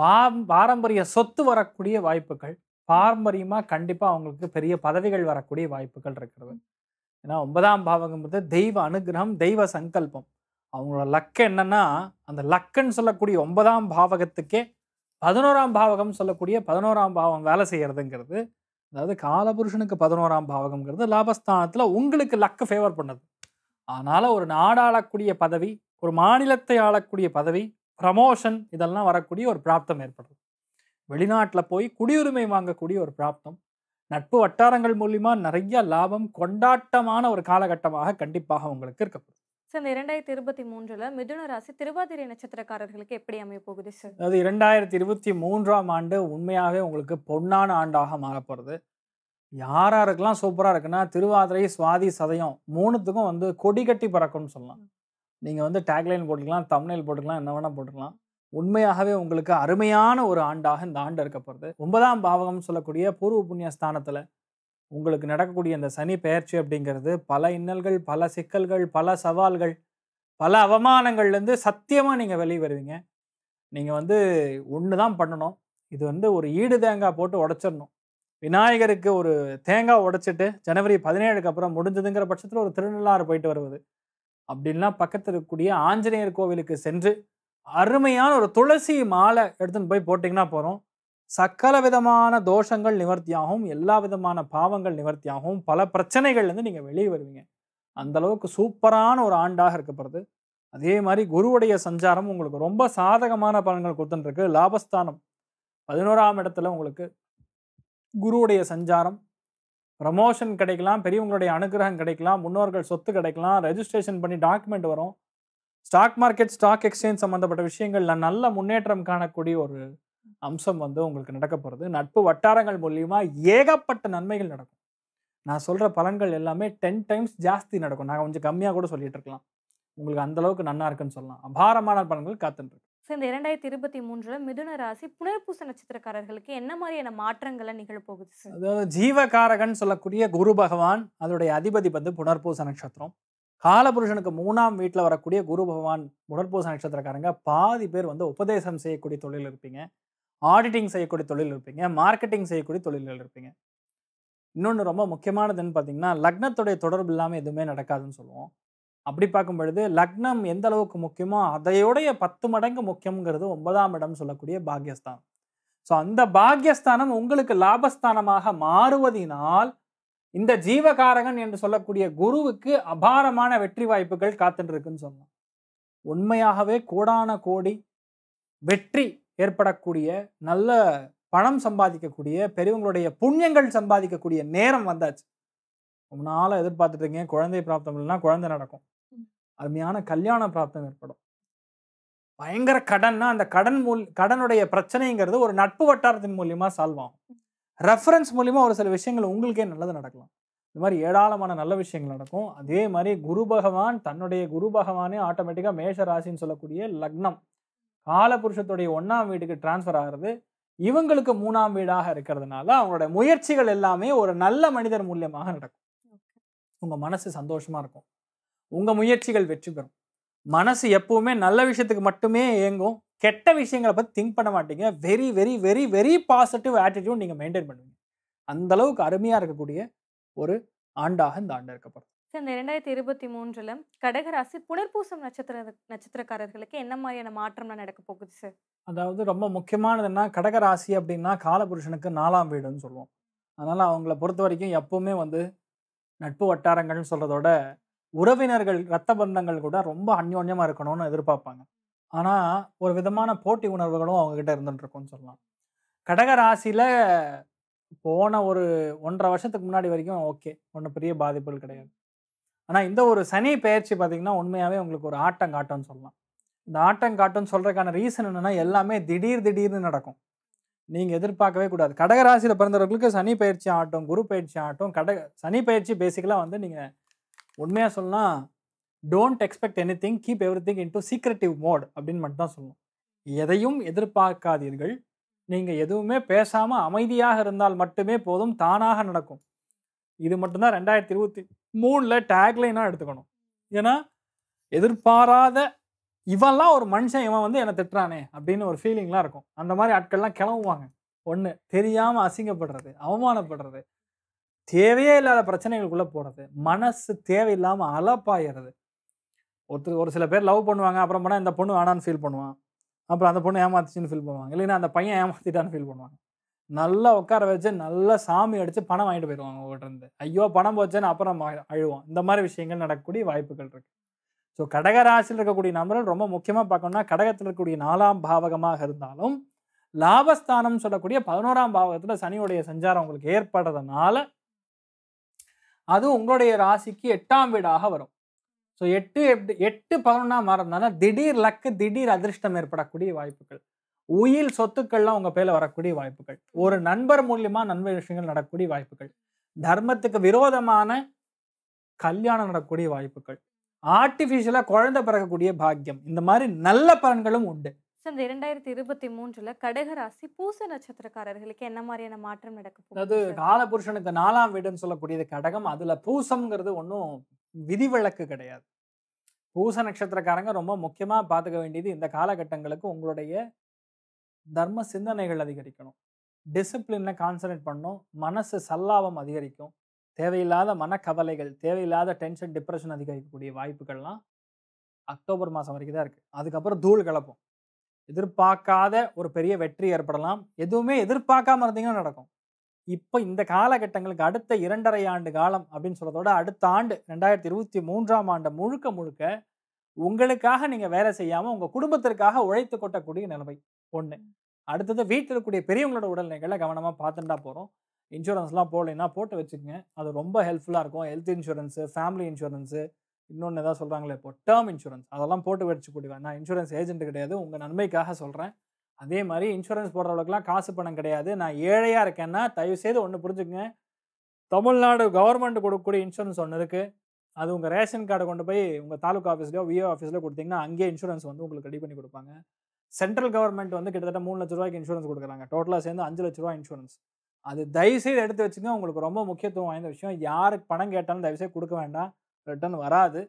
பா பாரம்பரிய சொத்து வரக்கூடிய வாய்ப்புகள் பாரம்பரியமாக கண்டிப்பாக அவங்களுக்கு பெரிய பதவிகள் வரக்கூடிய வாய்ப்புகள் இருக்கிறது ஏன்னா ஒன்பதாம் பாவகம்ன்றது தெய்வ அனுகிரகம் தெய்வ சங்கல்பம் அவங்களோட லக் என்னன்னா அந்த லக்குன்னு சொல்லக்கூடிய ஒன்பதாம் பாவகத்துக்கே பதினோராம் பாவகம் சொல்லக்கூடிய பதினோராம் பாவம் வேலை செய்கிறதுங்கிறது அதாவது காலபுருஷனுக்கு பதினோராம் பாவகம்ங்கிறது லாபஸ்தானத்தில் உங்களுக்கு லக்கு ஃபேவர் பண்ணுது அதனால் ஒரு நாடாளக்கூடிய பதவி ஒரு மாநிலத்தை ஆளக்கூடிய பதவி ப்ரமோஷன் இதெல்லாம் வரக்கூடிய ஒரு பிராப்தம் ஏற்படுது வெளிநாட்டில் போய் குடியுரிமை வாங்கக்கூடிய ஒரு பிராப்தம் நட்பு வட்டாரங்கள் மூலிமா நிறைய லாபம் கொண்டாட்டமான ஒரு காலகட்டமாக கண்டிப்பாக உங்களுக்கு இருக்கக்கூடும் சார் இந்த இரண்டாயிரத்தி இருபத்தி மூன்றில் மிதுன ராசி திருவாதிரை நட்சத்திரக்காரர்களுக்கு எப்படி அமைய போகுது சார் அது இரண்டாயிரத்தி இருபத்தி மூன்றாம் ஆண்டு உண்மையாகவே உங்களுக்கு பொன்னான ஆண்டாக மாறப்போகிறது யாராருக்கெல்லாம் சூப்பராக இருக்குன்னா திருவாதிரை சுவாதி சதயம் மூணுத்துக்கும் வந்து கொடி கட்டி பறக்கும்னு சொல்லலாம் நீங்கள் வந்து டேக்லைன் போட்டுக்கலாம் தம்னைல் போட்டுக்கலாம் என்ன வேணால் போட்டுக்கலாம் உண்மையாகவே உங்களுக்கு அருமையான ஒரு ஆண்டாக இந்த ஆண்டு இருக்கப்படுது ஒன்பதாம் பாவகம் சொல்லக்கூடிய பூர்வ புண்ணிய ஸ்தானத்தில் உங்களுக்கு நடக்கக்கூடிய இந்த சனி பெயர்ச்சி அப்படிங்கிறது பல இன்னல்கள் பல சிக்கல்கள் பல சவால்கள் பல அவமானங்கள்லேருந்து சத்தியமாக நீங்கள் வெளியே வருவீங்க நீங்கள் வந்து ஒன்று தான் பண்ணணும் இது வந்து ஒரு ஈடு தேங்காய் போட்டு உடச்சிடணும் விநாயகருக்கு ஒரு தேங்காய் உடைச்சிட்டு ஜனவரி பதினேழுக்கு அப்புறம் முடிஞ்சதுங்கிற பட்சத்தில் ஒரு திருநள்ளாறு போயிட்டு வருவது அப்படின்லாம் பக்கத்தில் இருக்கக்கூடிய ஆஞ்சநேயர் கோவிலுக்கு சென்று அருமையான ஒரு துளசி மாலை எடுத்துன்னு போய் போட்டிங்கன்னா போகிறோம் சக்கல விதமான தோஷங்கள் நிவர்த்தியாகவும் எல்லா விதமான பாவங்கள் நிவர்த்தியாகவும் பல பிரச்சனைகள்லேருந்து நீங்கள் வெளியே வருவீங்க அந்த அளவுக்கு சூப்பரான ஒரு ஆண்டாக இருக்கப்படுது அதே மாதிரி குருவுடைய சஞ்சாரம் உங்களுக்கு ரொம்ப சாதகமான பலன்கள் கொடுத்துட்டுருக்கு லாபஸ்தானம் பதினோராம் இடத்துல உங்களுக்கு குருவுடைய சஞ்சாரம் ப்ரமோஷன் கிடைக்கலாம் பெரியவங்களுடைய அனுகிரகம் கிடைக்கலாம் முன்னோர்கள் சொத்து கிடைக்கலாம் ரெஜிஸ்ட்ரேஷன் பண்ணி டாக்குமெண்ட் வரும் ஸ்டாக் மார்க்கெட் ஸ்டாக் எக்ஸ்சேஞ்ச் சம்மந்தப்பட்ட விஷயங்களில் நல்ல முன்னேற்றம் காணக்கூடிய ஒரு அம்சம் வந்து உங்களுக்கு நடக்க போகிறது நட்பு வட்டாரங்கள் மூலியமாக ஏகப்பட்ட நன்மைகள் நடக்கும் நான் சொல்கிற பலன்கள் எல்லாமே டென் டைம்ஸ் ஜாஸ்தி நடக்கும் நான் கொஞ்சம் கம்மியாக கூட சொல்லிகிட்டு இருக்கலாம் உங்களுக்கு அந்தளவுக்கு நன்னா இருக்குன்னு சொல்லலாம் அபாரமான பலன்கள் காத்துட்டு ஸோ இந்த இரண்டாயிரத்தி இருபத்தி மூன்றில் மிதுன ராசி புனர்பூச நட்சத்திரக்காரர்களுக்கு என்ன மாதிரியான மாற்றங்களை போகுது அதாவது ஜீவகாரகன் சொல்லக்கூடிய குரு பகவான் அதனுடைய அதிபதி வந்து புனர்பூச நட்சத்திரம் காலபுருஷனுக்கு மூணாம் வீட்டில் வரக்கூடிய குரு பகவான் புனர்பூச நட்சத்திரக்காரங்க பாதி பேர் வந்து உபதேசம் செய்யக்கூடிய தொழில் இருப்பீங்க ஆடிட்டிங் செய்யக்கூடிய தொழில் இருப்பீங்க மார்க்கெட்டிங் செய்யக்கூடிய தொழில்கள் இருப்பீங்க இன்னொன்று ரொம்ப முக்கியமானதுன்னு பார்த்தீங்கன்னா லக்னத்துடைய தொடர்பு இல்லாமல் எதுவுமே நடக்காதுன்னு சொல்லுவோம் அப்படி பார்க்கும் பொழுது லக்னம் எந்த அளவுக்கு முக்கியமோ அதையோடைய பத்து மடங்கு முக்கியங்கிறது ஒன்பதாம் இடம் சொல்லக்கூடிய பாக்யஸ்தானம் ஸோ அந்த பாக்யஸ்தானம் உங்களுக்கு லாபஸ்தானமாக மாறுவதினால் இந்த ஜீவகாரகன் என்று சொல்லக்கூடிய குருவுக்கு அபாரமான வெற்றி வாய்ப்புகள் காத்துட்டுருக்குன்னு சொன்னோம் உண்மையாகவே கோடான கோடி வெற்றி ஏற்படக்கூடிய நல்ல பணம் சம்பாதிக்கக்கூடிய பெரியவங்களுடைய புண்ணியங்கள் சம்பாதிக்கக்கூடிய நேரம் வந்தாச்சு ரொம்ப நாளாக எதிர்பார்த்துட்டு இருக்கீங்க குழந்தை பிராப்தம் இல்லைன்னா குழந்தை நடக்கும் அருமையான கல்யாண பிராப்தம் ஏற்படும் பயங்கர கடன்னா அந்த கடன் மூல் கடனுடைய பிரச்சனைங்கிறது ஒரு நட்பு வட்டாரத்தின் மூலியமா சால்வ் ஆகும் ரெஃபரன்ஸ் மூலியமா ஒரு சில விஷயங்கள் உங்களுக்கே நல்லது நடக்கலாம் இந்த மாதிரி ஏராளமான நல்ல விஷயங்கள் நடக்கும் அதே மாதிரி குரு பகவான் தன்னுடைய குரு பகவானே ஆட்டோமேட்டிக்காக மேஷ ராசின்னு சொல்லக்கூடிய லக்னம் காலபுருஷத்துடைய ஒன்றாம் வீட்டுக்கு டிரான்ஸ்ஃபர் ஆகிறது இவங்களுக்கு மூணாம் வீடாக இருக்கிறதுனால அவங்களுடைய முயற்சிகள் எல்லாமே ஒரு நல்ல மனிதர் மூலியமாக நடக்கும் உங்கள் மனசு சந்தோஷமாக இருக்கும் உங்கள் முயற்சிகள் வெற்றி பெறும் மனசு எப்பவுமே நல்ல விஷயத்துக்கு மட்டுமே இயங்கும் கெட்ட விஷயங்களை பற்றி திங்க் பண்ண மாட்டீங்க very very very very positive attitude நீங்கள் மெயின்டைன் பண்ணுவீங்க அந்த அளவுக்கு அருமையாக இருக்கக்கூடிய ஒரு ஆண்டாக இந்த ஆண்டு இருக்கப்படும் இந்த இரண்டாயிரத்தி இருபத்தி மூன்றில் கடகராசி புனர்பூசம் நட்சத்திர நட்சத்திரக்காரர்களுக்கு என்ன மாதிரியான மாற்றம்லாம் நடக்க போகுது சார் அதாவது ரொம்ப முக்கியமானதுன்னா கடகராசி அப்படின்னா காலபுருஷனுக்கு நாலாம் வீடுன்னு சொல்லுவோம் அதனால் அவங்கள பொறுத்த வரைக்கும் எப்போவுமே வந்து நட்பு வட்டாரங்கள்னு சொல்கிறதோட உறவினர்கள் ரத்த பந்தங்கள் கூட ரொம்ப அந்யோன்யமாக இருக்கணும்னு எதிர்பார்ப்பாங்க ஆனால் ஒரு விதமான போட்டி உணர்வுகளும் அவங்கக்கிட்ட இருந்துட்டுருக்கும்னு சொல்லலாம் கடக ராசியில் போன ஒரு ஒன்றரை வருஷத்துக்கு முன்னாடி வரைக்கும் ஓகே ஒன்றும் பெரிய பாதிப்புகள் கிடையாது ஆனால் இந்த ஒரு சனி பயிற்சி பார்த்திங்கன்னா உண்மையாகவே உங்களுக்கு ஒரு ஆட்டம் காட்டும்னு சொல்லலாம் இந்த ஆட்டம் காட்டும்னு சொல்கிறதுக்கான ரீசன் என்னென்னா எல்லாமே திடீர் திடீர்னு நடக்கும் நீங்கள் எதிர்பார்க்கவே கூடாது கடகராசியில் பிறந்தவர்களுக்கு சனி பயிற்சி ஆட்டம் குரு பயிற்சி ஆட்டம் கடக சனி பயிற்சி பேசிக்கலாக வந்து நீங்கள் உண்மையாக சொல்லலாம் don't expect anything keep everything into secretive mode அப்படின்னு மட்டும் தான் சொல்லணும் எதையும் எதிர்பார்க்காதீர்கள் நீங்கள் எதுவுமே பேசாமல் அமைதியாக இருந்தால் மட்டுமே போதும் தானாக நடக்கும் இது மட்டும்தான் ரெண்டாயிரத்தி இருபத்தி மூணில் டேக்லைனாக எடுத்துக்கணும் ஏன்னா எதிர்பாராத இவெல்லாம் ஒரு மனுஷன் இவன் வந்து என்னை திட்டுறானே அப்படின்னு ஒரு ஃபீலிங்லாம் இருக்கும் அந்த மாதிரி ஆட்கள்லாம் கிளம்புவாங்க ஒன்று தெரியாமல் அசிங்கப்படுறது அவமானப்படுறது தேவையே இல்லாத பிரச்சனைகளுக்குள்ளே போகிறது மனசு தேவையில்லாமல் அலப்பாயிறது ஒருத்தர் ஒரு சில பேர் லவ் பண்ணுவாங்க அப்புறம் போனால் இந்த பொண்ணு வேணான்னு ஃபீல் பண்ணுவான் அப்புறம் அந்த பொண்ணு ஏமாத்துச்சுன்னு ஃபீல் பண்ணுவாங்க இல்லைன்னா அந்த பையன் ஏமாத்திட்டான்னு ஃபீல் பண்ணுவாங்க நல்லா உட்கார வச்சு நல்லா சாமி அடித்து பணம் வாங்கிட்டு போயிடுவாங்க உங்கள்கிட்ட ஐயோ பணம் போச்சேன்னு அப்புறம் அழுவோம் இந்த மாதிரி விஷயங்கள் நடக்கக்கூடிய வாய்ப்புகள் இருக்குது ஸோ கடகராசியில் இருக்கக்கூடிய நபர்கள் ரொம்ப முக்கியமாக பார்க்கணும்னா கடகத்தில் இருக்கக்கூடிய நாலாம் பாவகமாக இருந்தாலும் லாபஸ்தானம் சொல்லக்கூடிய பதினோராம் பாவகத்தில் சனியுடைய சஞ்சாரம் உங்களுக்கு ஏற்படுறதுனால அதுவும் உங்களுடைய ராசிக்கு எட்டாம் வீடாக வரும் ஸோ எட்டு எப்படி எட்டு பதினொன்றாம் மாறதுனால திடீர் லக்கு திடீர் அதிர்ஷ்டம் ஏற்படக்கூடிய வாய்ப்புகள் உயில் சொத்துக்கள்லாம் உங்கள் பேரில் வரக்கூடிய வாய்ப்புகள் ஒரு நண்பர் மூலியமாக நன்மை விஷயங்கள் நடக்கக்கூடிய வாய்ப்புகள் தர்மத்துக்கு விரோதமான கல்யாணம் நடக்கக்கூடிய வாய்ப்புகள் ஆர்டிஃபிஷியலாக குழந்தை பிறக்கக்கூடிய பாக்கியம் இந்த மாதிரி நல்ல பலன்களும் உண்டு சார் இந்த இரண்டாயிரத்தி இருபத்தி மூன்றுல கடகராசி பூச நட்சத்திரக்காரர்களுக்கு என்ன மாதிரியான மாற்றம் நடக்கும் அது காலபுருஷனுக்கு நாலாம் வீடுன்னு சொல்லக்கூடியது கடகம் அதுல பூசம்ங்கிறது ஒன்றும் விதிவிலக்கு கிடையாது பூச நட்சத்திரக்காரங்க ரொம்ப முக்கியமாக பார்த்துக்க வேண்டியது இந்த காலகட்டங்களுக்கு உங்களுடைய தர்ம சிந்தனைகள் அதிகரிக்கணும் டிசிப்ளினில் கான்சன்ட்ரேட் பண்ணும் மனசு சல்லாபம் அதிகரிக்கும் தேவையில்லாத மனக்கவலைகள் தேவையில்லாத டென்ஷன் டிப்ரெஷன் அதிகரிக்கக்கூடிய வாய்ப்புகள்லாம் அக்டோபர் மாதம் வரைக்கும் தான் இருக்குது அதுக்கப்புறம் தூள் கலப்போம் எதிர்பார்க்காத ஒரு பெரிய வெற்றி ஏற்படலாம் எதுவுமே எதிர்பார்க்காம இருந்தீங்கன்னா நடக்கும் இப்போ இந்த காலகட்டங்களுக்கு அடுத்த இரண்டரை ஆண்டு காலம் அப்படின்னு சொல்கிறதோட அடுத்த ஆண்டு ரெண்டாயிரத்தி இருபத்தி மூன்றாம் ஆண்டு முழுக்க முழுக்க உங்களுக்காக நீங்கள் வேலை செய்யாமல் உங்கள் குடும்பத்திற்காக உழைத்து கொட்டக்கூடிய நிலைமை ஒன்று அடுத்தது வீட்டில் இருக்கக்கூடிய பெரியவங்களோட உடல்நிலைகளை கவனமாக பார்த்துட்டா போகிறோம் இன்சூரன்ஸ்லாம் போடலைன்னா போட்டு வச்சுக்கோங்க அது ரொம்ப ஹெல்ப்ஃபுல்லாக இருக்கும் ஹெல்த் இன்சூரன்ஸு ஃபேமிலி இன்சூரன்ஸு இன்னொன்று எதாவது சொல்கிறாங்களே இப்போ டேர்ம் இன்சூரன்ஸ் அதெல்லாம் போட்டு வச்சு போடுவேன் நான் இன்சூரன்ஸ் ஏஜென்ட் கிடையாது உங்கள் நன்மைக்காக சொல்கிறேன் அதே மாதிரி இன்சூரன்ஸ் போடுறவளுக்குலாம் காசு பணம் கிடையாது நான் ஏழையாக இருக்கேன்னா தயவுசெய்து ஒன்று புரிஞ்சுக்கங்க தமிழ்நாடு கவர்மெண்ட் கொடுக்கக்கூடிய இன்சூரன்ஸ் ஒன்று இருக்குது அது உங்கள் ரேஷன் கார்டை கொண்டு போய் உங்கள் தாலுக்கா ஆஃபீஸ்லையோ விஏ ஆஃபீஸ்லையோ கொடுத்தீங்கன்னா அங்கேயே இன்சூரன்ஸ் வந்து உங்களுக்கு ரெடி பண்ணி கொடுப்பாங்க சென்ட்ரல் கவர்மெண்ட் வந்து கிட்டத்தட்ட மூணு லட்ச ரூபாய்க்கு இன்சூரன்ஸ் கொடுக்குறாங்க டோட்டலாக சேர்ந்து அஞ்சு லட்ச ரூபா இன்சூரன்ஸ் அது தயவுசெய்து எடுத்து வச்சுங்க உங்களுக்கு ரொம்ப முக்கியத்துவம் வாய்ந்த விஷயம் யாருக்கு பணம் கேட்டாலும் தயவுசெய்து கொடுக்க வேண்டாம் ரிட்டர்ன் வராது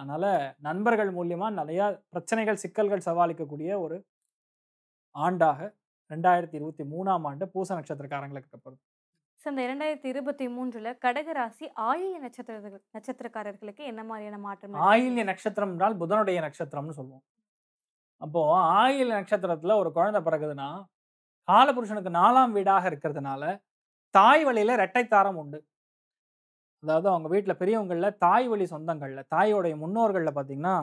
அதனால் நண்பர்கள் மூலியமாக நிறையா பிரச்சனைகள் சிக்கல்கள் சவாலிக்கக்கூடிய ஒரு ஆண்டாக ரெண்டாயிரத்தி இருபத்தி மூணாம் ஆண்டு பூச நட்சத்திரக்காரங்களுக்கு இருக்கப்படுது ஸோ இந்த இரண்டாயிரத்தி இருபத்தி மூன்றில் கடகராசி ஆயில்ய நட்சத்திர நட்சத்திரக்காரர்களுக்கு என்ன மாதிரியான மாற்றம் ஆயில்ய நட்சத்திரம் என்றால் புதனுடைய நட்சத்திரம்னு சொல்லுவோம் அப்போது ஆயில்ய நட்சத்திரத்தில் ஒரு குழந்தை பிறகுதுன்னா காலபுருஷனுக்கு நாலாம் வீடாக இருக்கிறதுனால தாய் வழியில் இரட்டைத்தாரம் உண்டு அதாவது அவங்க வீட்டில் பெரியவங்களில் தாய் வழி சொந்தங்களில் தாயோடைய முன்னோர்களில் பார்த்திங்கன்னா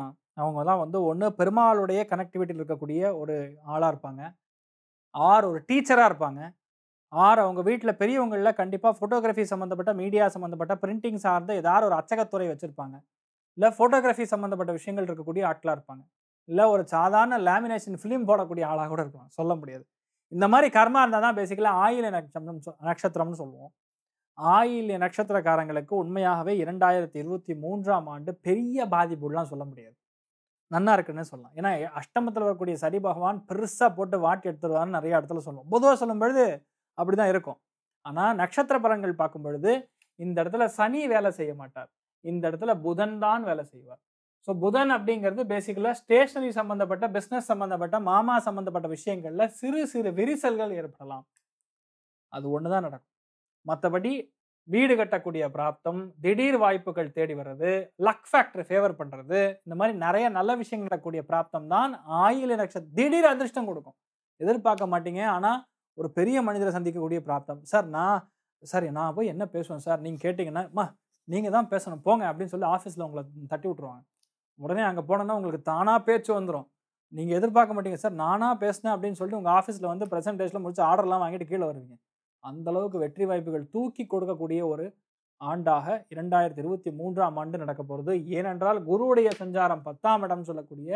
அவங்க தான் வந்து ஒன்று பெருமாளுடைய கனெக்டிவிட்டியில் இருக்கக்கூடிய ஒரு ஆளாக இருப்பாங்க ஆர் ஒரு டீச்சராக இருப்பாங்க ஆர் அவங்க வீட்டில் பெரியவங்களில் கண்டிப்பாக ஃபோட்டோகிராஃபி சம்மந்தப்பட்ட மீடியா சம்மந்தப்பட்ட பிரிண்டிங் சார்ந்த ஏதாவது ஒரு அச்சகத்துறை வச்சுருப்பாங்க இல்லை ஃபோட்டோகிராஃபி சம்மந்தப்பட்ட விஷயங்கள் இருக்கக்கூடிய ஆட்களாக இருப்பாங்க இல்லை ஒரு சாதாரண லேமினேஷன் ஃபிலிம் போடக்கூடிய ஆளாக கூட இருக்கலாம் சொல்ல முடியாது இந்த மாதிரி கர்மா இருந்தால் தான் பேசிக்கலாக ஆயில் நட்சத்திரம் நட்சத்திரம்னு சொல்லுவோம் ஆயில்ய நட்சத்திரக்காரங்களுக்கு உண்மையாகவே இரண்டாயிரத்தி இருபத்தி மூன்றாம் ஆண்டு பெரிய பாதிப்புலாம் சொல்ல முடியாது நன்னா இருக்குன்னு சொல்லலாம் ஏன்னா அஷ்டமத்தில் வரக்கூடிய சரி பகவான் பெருசாக போட்டு வாட்டி எடுத்துருவார்னு நிறைய இடத்துல சொல்லுவோம் பொதுவாக சொல்லும் பொழுது அப்படி தான் இருக்கும் ஆனால் நட்சத்திர பலன்கள் பார்க்கும் பொழுது இந்த இடத்துல சனி வேலை செய்ய மாட்டார் இந்த இடத்துல புதன் தான் வேலை செய்வார் ஸோ புதன் அப்படிங்கிறது பேசிக்கலாக ஸ்டேஷ்னரி சம்மந்தப்பட்ட பிஸ்னஸ் சம்மந்தப்பட்ட மாமா சம்மந்தப்பட்ட விஷயங்களில் சிறு சிறு விரிசல்கள் ஏற்படலாம் அது ஒன்று தான் நடக்கும் மற்றபடி வீடு கட்டக்கூடிய பிராப்தம் திடீர் வாய்ப்புகள் தேடி வர்றது லக் ஃபேக்டர் ஃபேவர் பண்ணுறது இந்த மாதிரி நிறைய நல்ல விஷயங்கள் கூடிய பிராப்தம் தான் ஆயில் நட்சத்திர திடீர் அதிர்ஷ்டம் கொடுக்கும் எதிர்பார்க்க மாட்டீங்க ஆனால் ஒரு பெரிய மனிதரை சந்திக்கக்கூடிய பிராப்தம் சார் நான் சார் நான் போய் என்ன பேசுவேன் சார் நீங்கள் கேட்டிங்கன்னா மா நீங்கள் தான் பேசணும் போங்க அப்படின்னு சொல்லி ஆஃபீஸில் உங்களை தட்டி விட்ருவாங்க உடனே அங்கே போனோன்னா உங்களுக்கு தானாக பேச்சு வந்துடும் நீங்கள் எதிர்பார்க்க மாட்டீங்க சார் நானாக பேசினேன் அப்படின்னு சொல்லிட்டு உங்கள் ஆஃபீஸில் வந்து ப்ரெசன்டேஷனில் முடிச்சு ஆர்டர்லாம் வாங்கிட்டு கீழே வருவீங்க அந்த அளவுக்கு வெற்றி வாய்ப்புகள் தூக்கி கொடுக்கக்கூடிய ஒரு ஆண்டாக இரண்டாயிரத்தி இருபத்தி மூன்றாம் ஆண்டு நடக்க போகிறது ஏனென்றால் குருவுடைய சஞ்சாரம் பத்தாம் இடம் சொல்லக்கூடிய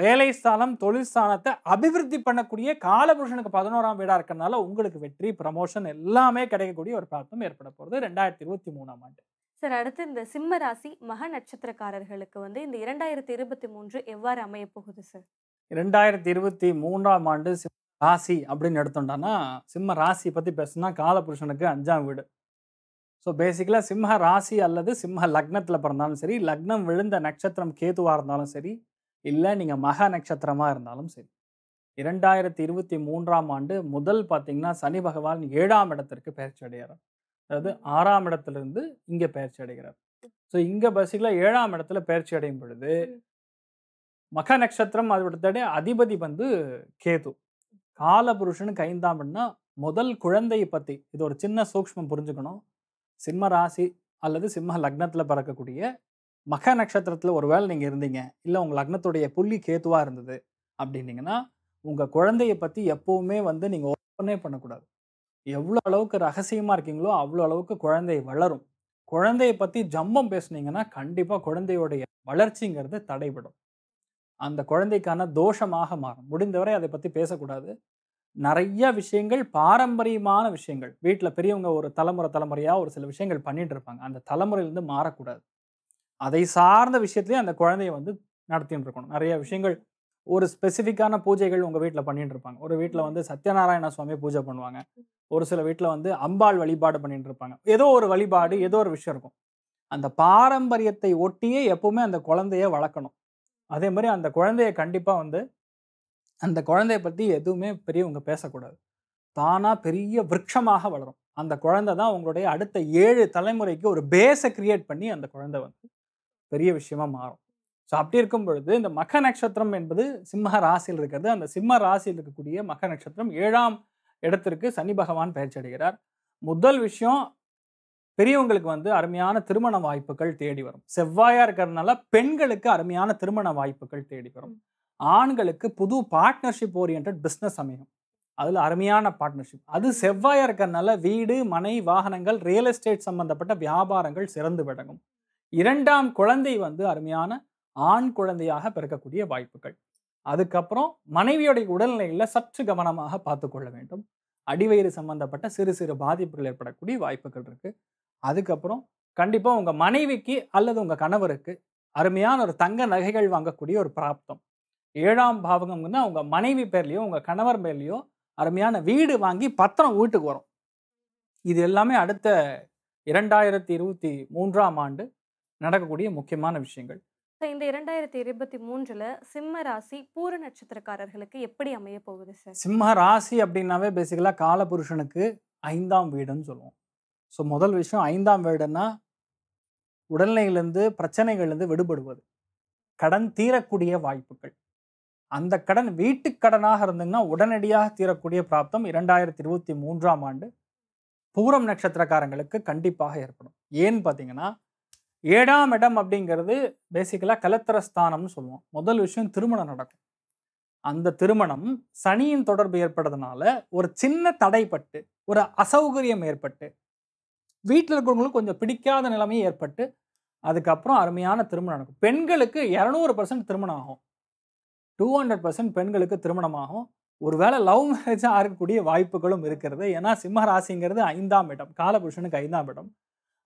வேலை ஸ்தானம் தொழில் ஸ்தானத்தை அபிவிருத்தி பண்ணக்கூடிய காலபுருஷனுக்கு பதினோராம் வீடாக இருக்கிறதுனால உங்களுக்கு வெற்றி ப்ரமோஷன் எல்லாமே கிடைக்கக்கூடிய ஒரு பிராப்தம் ஏற்பட போகிறது ரெண்டாயிரத்தி இருபத்தி மூணாம் ஆண்டு சார் அடுத்து இந்த சிம்ம ராசி மக நட்சத்திரக்காரர்களுக்கு வந்து இந்த இரண்டாயிரத்தி இருபத்தி மூன்று எவ்வாறு அமைய போகுது சார் இரண்டாயிரத்தி இருபத்தி மூன்றாம் ஆண்டு ராசி அப்படின்னு எடுத்தோம்டானா சிம்ம ராசி பற்றி பேசுனா காலபுருஷனுக்கு அஞ்சாம் வீடு ஸோ பேசிக்கலாக சிம்ம ராசி அல்லது சிம்ம லக்னத்தில் பிறந்தாலும் சரி லக்னம் விழுந்த நட்சத்திரம் கேதுவாக இருந்தாலும் சரி இல்லை நீங்கள் மக நட்சத்திரமாக இருந்தாலும் சரி இரண்டாயிரத்தி இருபத்தி மூன்றாம் ஆண்டு முதல் பார்த்தீங்கன்னா சனி பகவான் ஏழாம் இடத்திற்கு பயிற்சி அடைகிறார் அதாவது ஆறாம் இடத்துலேருந்து இங்கே பயிற்சி அடைகிறார் ஸோ இங்கே பேசிக்கலாக ஏழாம் இடத்துல பயிற்சி அடையும் பொழுது மக நட்சத்திரம் அதோட அதிபதி வந்து கேது காலபுருஷனுக்கு ஐந்தாம் முதல் குழந்தையை பற்றி இது ஒரு சின்ன சூக்மம் புரிஞ்சுக்கணும் சிம்ம ராசி அல்லது சிம்ம லக்னத்தில் பிறக்கக்கூடிய மக நட்சத்திரத்தில் ஒரு வேளை நீங்கள் இருந்தீங்க இல்லை உங்கள் லக்னத்துடைய புள்ளி கேத்துவாக இருந்தது அப்படின்னீங்கன்னா உங்கள் குழந்தையை பற்றி எப்போவுமே வந்து நீங்கள் ஒப்பனே பண்ணக்கூடாது எவ்வளோ அளவுக்கு ரகசியமாக இருக்கீங்களோ அவ்வளோ அளவுக்கு குழந்தை வளரும் குழந்தையை பற்றி ஜம்பம் பேசுனீங்கன்னா கண்டிப்பாக குழந்தையோடைய வளர்ச்சிங்கிறது தடைபடும் அந்த குழந்தைக்கான தோஷமாக மாறும் முடிந்தவரை அதை பற்றி பேசக்கூடாது நிறைய விஷயங்கள் பாரம்பரியமான விஷயங்கள் வீட்டில் பெரியவங்க ஒரு தலைமுறை தலைமுறையாக ஒரு சில விஷயங்கள் பண்ணிட்டு இருப்பாங்க அந்த தலைமுறையிலேருந்து மாறக்கூடாது அதை சார்ந்த விஷயத்துலேயே அந்த குழந்தைய வந்து நடத்திட்டு இருக்கணும் நிறைய விஷயங்கள் ஒரு ஸ்பெசிஃபிக்கான பூஜைகள் உங்கள் வீட்டில் பண்ணிட்டு இருப்பாங்க ஒரு வீட்டில் வந்து சத்யநாராயண சுவாமி பூஜை பண்ணுவாங்க ஒரு சில வீட்டில் வந்து அம்பாள் வழிபாடு பண்ணிட்டு இருப்பாங்க ஏதோ ஒரு வழிபாடு ஏதோ ஒரு விஷயம் இருக்கும் அந்த பாரம்பரியத்தை ஒட்டியே எப்பவுமே அந்த குழந்தைய வளர்க்கணும் அதே மாதிரி அந்த குழந்தைய கண்டிப்பாக வந்து அந்த குழந்தைய பற்றி எதுவுமே பெரியவங்க பேசக்கூடாது தானாக பெரிய விருட்சமாக வளரும் அந்த குழந்தை தான் உங்களுடைய அடுத்த ஏழு தலைமுறைக்கு ஒரு பேஸை கிரியேட் பண்ணி அந்த குழந்தை வந்து பெரிய விஷயமா மாறும் ஸோ அப்படி இருக்கும் பொழுது இந்த மக நட்சத்திரம் என்பது சிம்ம ராசியில் இருக்கிறது அந்த சிம்ம ராசியில் இருக்கக்கூடிய மக நட்சத்திரம் ஏழாம் இடத்திற்கு சனி பகவான் பயிற்சி அடைகிறார் முதல் விஷயம் பெரியவங்களுக்கு வந்து அருமையான திருமண வாய்ப்புகள் தேடி வரும் செவ்வாயா இருக்கிறதுனால பெண்களுக்கு அருமையான திருமண வாய்ப்புகள் தேடி வரும் ஆண்களுக்கு புது பார்ட்னர்ஷிப் ஓரியன்ட் பிஸ்னஸ் அமையும் அதில் அருமையான பார்ட்னர்ஷிப் அது செவ்வாயாக இருக்கிறதுனால வீடு மனை வாகனங்கள் ரியல் எஸ்டேட் சம்பந்தப்பட்ட வியாபாரங்கள் சிறந்து விளங்கும் இரண்டாம் குழந்தை வந்து அருமையான ஆண் குழந்தையாக பிறக்கக்கூடிய வாய்ப்புகள் அதுக்கப்புறம் மனைவியுடைய உடல்நிலையில் சற்று கவனமாக பார்த்து கொள்ள வேண்டும் அடிவயிறு சம்பந்தப்பட்ட சிறு சிறு பாதிப்புகள் ஏற்படக்கூடிய வாய்ப்புகள் இருக்குது அதுக்கப்புறம் கண்டிப்பாக உங்கள் மனைவிக்கு அல்லது உங்கள் கணவருக்கு அருமையான ஒரு தங்க நகைகள் வாங்கக்கூடிய ஒரு பிராப்தம் ஏழாம் பாவகம்னா உங்கள் மனைவி பேர்லேயோ உங்கள் கணவர் பேர்லேயோ அருமையான வீடு வாங்கி பத்திரம் வீட்டுக்கு வரும் இது எல்லாமே அடுத்த இரண்டாயிரத்தி இருபத்தி மூன்றாம் ஆண்டு நடக்கக்கூடிய முக்கியமான விஷயங்கள் சார் இந்த இரண்டாயிரத்தி இருபத்தி மூன்றில் சிம்ம ராசி பூர நட்சத்திரக்காரர்களுக்கு எப்படி அமைய போகுது சார் சிம்ம ராசி அப்படின்னாவே பேசிக்கலாக காலபுருஷனுக்கு ஐந்தாம் வீடுன்னு சொல்லுவோம் ஸோ முதல் விஷயம் ஐந்தாம் வேர்டுன்னா உடல்நிலையிலேருந்து பிரச்சனைகள்லேருந்து விடுபடுவது கடன் தீரக்கூடிய வாய்ப்புகள் அந்த கடன் வீட்டுக்கடனாக இருந்ததுன்னா உடனடியாக தீரக்கூடிய பிராப்தம் இரண்டாயிரத்தி இருபத்தி மூன்றாம் ஆண்டு பூரம் நட்சத்திரக்காரங்களுக்கு கண்டிப்பாக ஏற்படும் ஏன்னு பார்த்தீங்கன்னா ஏழாம் இடம் அப்படிங்கிறது பேசிக்கலாக கலத்திரஸ்தானம்னு சொல்லுவோம் முதல் விஷயம் திருமணம் நடக்கும் அந்த திருமணம் சனியின் தொடர்பு ஏற்பட்டதுனால ஒரு சின்ன தடைப்பட்டு ஒரு அசௌகரியம் ஏற்பட்டு வீட்டில் இருக்கிறவங்களுக்கு கொஞ்சம் பிடிக்காத நிலைமையும் ஏற்பட்டு அதுக்கப்புறம் அருமையான திருமணம் நடக்கும் பெண்களுக்கு இரநூறு பர்சன்ட் திருமணம் ஆகும் டூ ஹண்ட்ரட் பர்சன்ட் பெண்களுக்கு திருமணமாகும் ஒருவேளை லவ் மேரேஜாக இருக்கக்கூடிய வாய்ப்புகளும் இருக்கிறது ஏன்னா சிம்ம ராசிங்கிறது ஐந்தாம் இடம் காலபுருஷனுக்கு ஐந்தாம் இடம்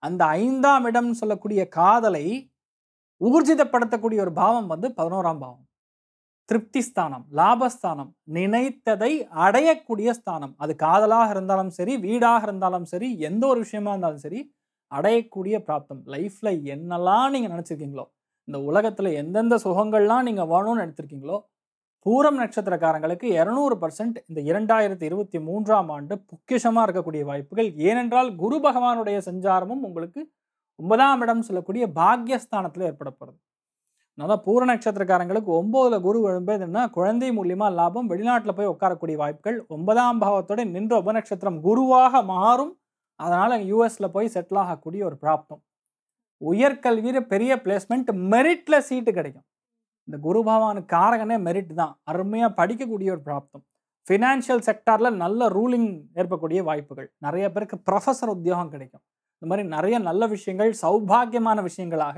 அந்த ஐந்தாம் இடம்னு சொல்லக்கூடிய காதலை ஊர்ஜிதப்படுத்தக்கூடிய ஒரு பாவம் வந்து பதினோராம் பாவம் திருப்தி ஸ்தானம் லாபஸ்தானம் நினைத்ததை அடையக்கூடிய ஸ்தானம் அது காதலாக இருந்தாலும் சரி வீடாக இருந்தாலும் சரி எந்த ஒரு விஷயமா இருந்தாலும் சரி அடையக்கூடிய பிராப்தம் லைஃப்பில் என்னெல்லாம் நீங்கள் நினச்சிருக்கீங்களோ இந்த உலகத்தில் எந்தெந்த சுகங்கள்லாம் நீங்கள் வேணும்னு நினச்சிருக்கீங்களோ பூரம் நட்சத்திரக்காரங்களுக்கு இரநூறு பர்சன்ட் இந்த இரண்டாயிரத்தி இருபத்தி மூன்றாம் ஆண்டு பொக்கிஷமாக இருக்கக்கூடிய வாய்ப்புகள் ஏனென்றால் குரு பகவானுடைய சஞ்சாரமும் உங்களுக்கு ஒன்பதாம் இடம் சொல்லக்கூடிய பாக்யஸ்தானத்தில் ஏற்பட போகிறது அதான் பூர நட்சத்திரக்காரங்களுக்கு ஒம்போதுல குரு எழும்பதுன்னா குழந்தை மூலியமா லாபம் வெளிநாட்டில் போய் உட்காரக்கூடிய வாய்ப்புகள் ஒன்பதாம் பாவத்தோட நின்ற உபநட்சத்திரம் குருவாக மாறும் அதனால யூஎஸ்ல போய் செட்டில் ஆகக்கூடிய ஒரு பிராப்தம் உயர்கல்வியில் பெரிய பிளேஸ்மெண்ட் மெரிட்ல சீட்டு கிடைக்கும் இந்த குரு பகவான் காரகனே மெரிட் தான் அருமையாக படிக்கக்கூடிய ஒரு பிராப்தம் ஃபினான்ஷியல் செக்டாரில் நல்ல ரூலிங் ஏற்பக்கூடிய வாய்ப்புகள் நிறைய பேருக்கு ப்ரொஃபஸர் உத்தியோகம் கிடைக்கும் இந்த மாதிரி நிறைய நல்ல விஷயங்கள் சௌபாகியமான விஷயங்களாக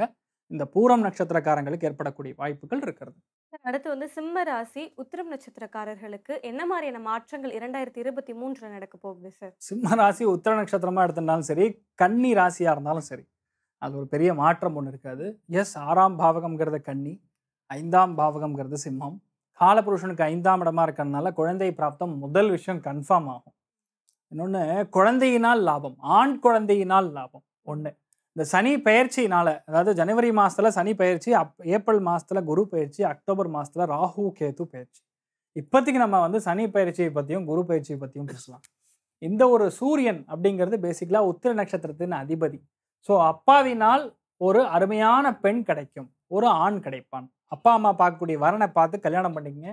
இந்த பூரம் நட்சத்திரக்காரங்களுக்கு ஏற்படக்கூடிய வாய்ப்புகள் இருக்கிறது அடுத்து வந்து சிம்ம ராசி உத்திரம் நட்சத்திரக்காரர்களுக்கு என்ன மாதிரியான மாற்றங்கள் இரண்டாயிரத்தி இருபத்தி மூன்றுல நடக்க போகுது சார் சிம்ம ராசி உத்திர நட்சத்திரமா எடுத்திருந்தாலும் சரி கன்னி ராசியா இருந்தாலும் சரி அது ஒரு பெரிய மாற்றம் ஒன்று இருக்காது எஸ் ஆறாம் பாவகம்ங்கிறத கன்னி ஐந்தாம் பாவகம்ங்கிறது சிம்மம் காலபுருஷனுக்கு ஐந்தாம் இடமா இருக்கிறதுனால குழந்தை பிராப்தம் முதல் விஷயம் கன்ஃபார்ம் ஆகும் இன்னொன்று குழந்தையினால் லாபம் ஆண் குழந்தையினால் லாபம் ஒன்று இந்த சனி பயிற்சினால அதாவது ஜனவரி மாதத்தில் சனி பயிற்சி அப் ஏப்ரல் மாதத்தில் குரு பயிற்சி அக்டோபர் மாதத்தில் ராகு கேது பயிற்சி இப்போதைக்கு நம்ம வந்து சனி பயிற்சியை பற்றியும் குரு பயிற்சியை பற்றியும் பேசலாம் இந்த ஒரு சூரியன் அப்படிங்கிறது பேசிக்கலாக உத்திர நட்சத்திரத்தின் அதிபதி ஸோ அப்பாவினால் ஒரு அருமையான பெண் கிடைக்கும் ஒரு ஆண் கிடைப்பான் அப்பா அம்மா பார்க்கக்கூடிய வரனை பார்த்து கல்யாணம் பண்ணிக்கங்க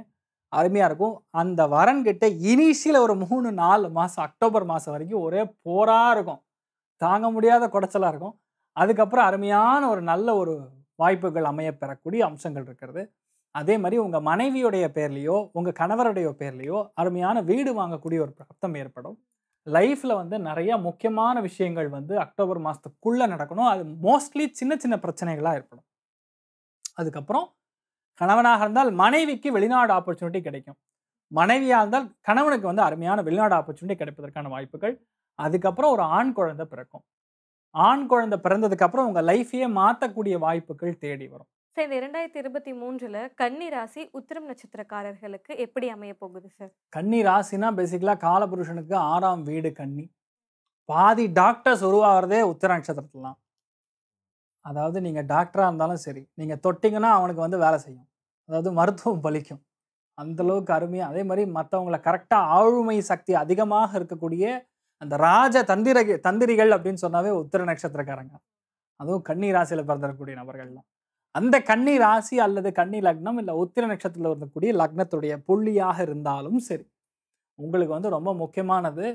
அருமையாக இருக்கும் அந்த வரன்கிட்ட இனிஷியில் ஒரு மூணு நாலு மாதம் அக்டோபர் மாதம் வரைக்கும் ஒரே போராக இருக்கும் தாங்க முடியாத குடைச்சலாக இருக்கும் அதுக்கப்புறம் அருமையான ஒரு நல்ல ஒரு வாய்ப்புகள் அமைய பெறக்கூடிய அம்சங்கள் இருக்கிறது அதே மாதிரி உங்கள் மனைவியுடைய பேர்லேயோ உங்கள் கணவருடைய பேர்லேயோ அருமையான வீடு வாங்கக்கூடிய ஒரு பிராப்தம் ஏற்படும் லைஃப்பில் வந்து நிறைய முக்கியமான விஷயங்கள் வந்து அக்டோபர் மாதத்துக்குள்ளே நடக்கணும் அது மோஸ்ட்லி சின்ன சின்ன பிரச்சனைகளாக ஏற்படும் அதுக்கப்புறம் கணவனாக இருந்தால் மனைவிக்கு வெளிநாடு ஆப்பர்ச்சுனிட்டி கிடைக்கும் மனைவியாக இருந்தால் கணவனுக்கு வந்து அருமையான வெளிநாடு ஆப்பர்ச்சுனிட்டி கிடைப்பதற்கான வாய்ப்புகள் அதுக்கப்புறம் ஒரு ஆண் குழந்தை பிறக்கும் ஆண் குழந்தை பிறந்ததுக்கு அப்புறம் உங்க லைஃபையே மாற்றக்கூடிய வாய்ப்புகள் தேடி வரும் சார் இந்த இரண்டாயிரத்தி இருபத்தி மூன்றில் கன்னி ராசி உத்திரம் நட்சத்திரக்காரர்களுக்கு எப்படி அமைய போகுது சார் கன்னி ராசினா பேசிக்கலாக காலபுருஷனுக்கு ஆறாம் வீடு கன்னி பாதி டாக்டர்ஸ் உருவாகிறதே உத்திர நட்சத்திரத்துல தான் அதாவது நீங்கள் டாக்டராக இருந்தாலும் சரி நீங்கள் தொட்டிங்கன்னா அவனுக்கு வந்து வேலை செய்யும் அதாவது மருத்துவம் பலிக்கும் அந்தளவுக்கு அருமையாக அதே மாதிரி மற்றவங்களை கரெக்டாக ஆளுமை சக்தி அதிகமாக இருக்கக்கூடிய அந்த ராஜ தந்திர தந்திரிகள் அப்படின்னு சொன்னாவே உத்திர நட்சத்திரக்காரங்க அதுவும் கன்னி ராசியில் பிறந்திருக்கக்கூடிய நபர்கள்லாம் அந்த கன்னி ராசி அல்லது கன்னி லக்னம் இல்லை உத்திர நட்சத்திரத்தில் இருக்கக்கூடிய லக்னத்துடைய புள்ளியாக இருந்தாலும் சரி உங்களுக்கு வந்து ரொம்ப முக்கியமானது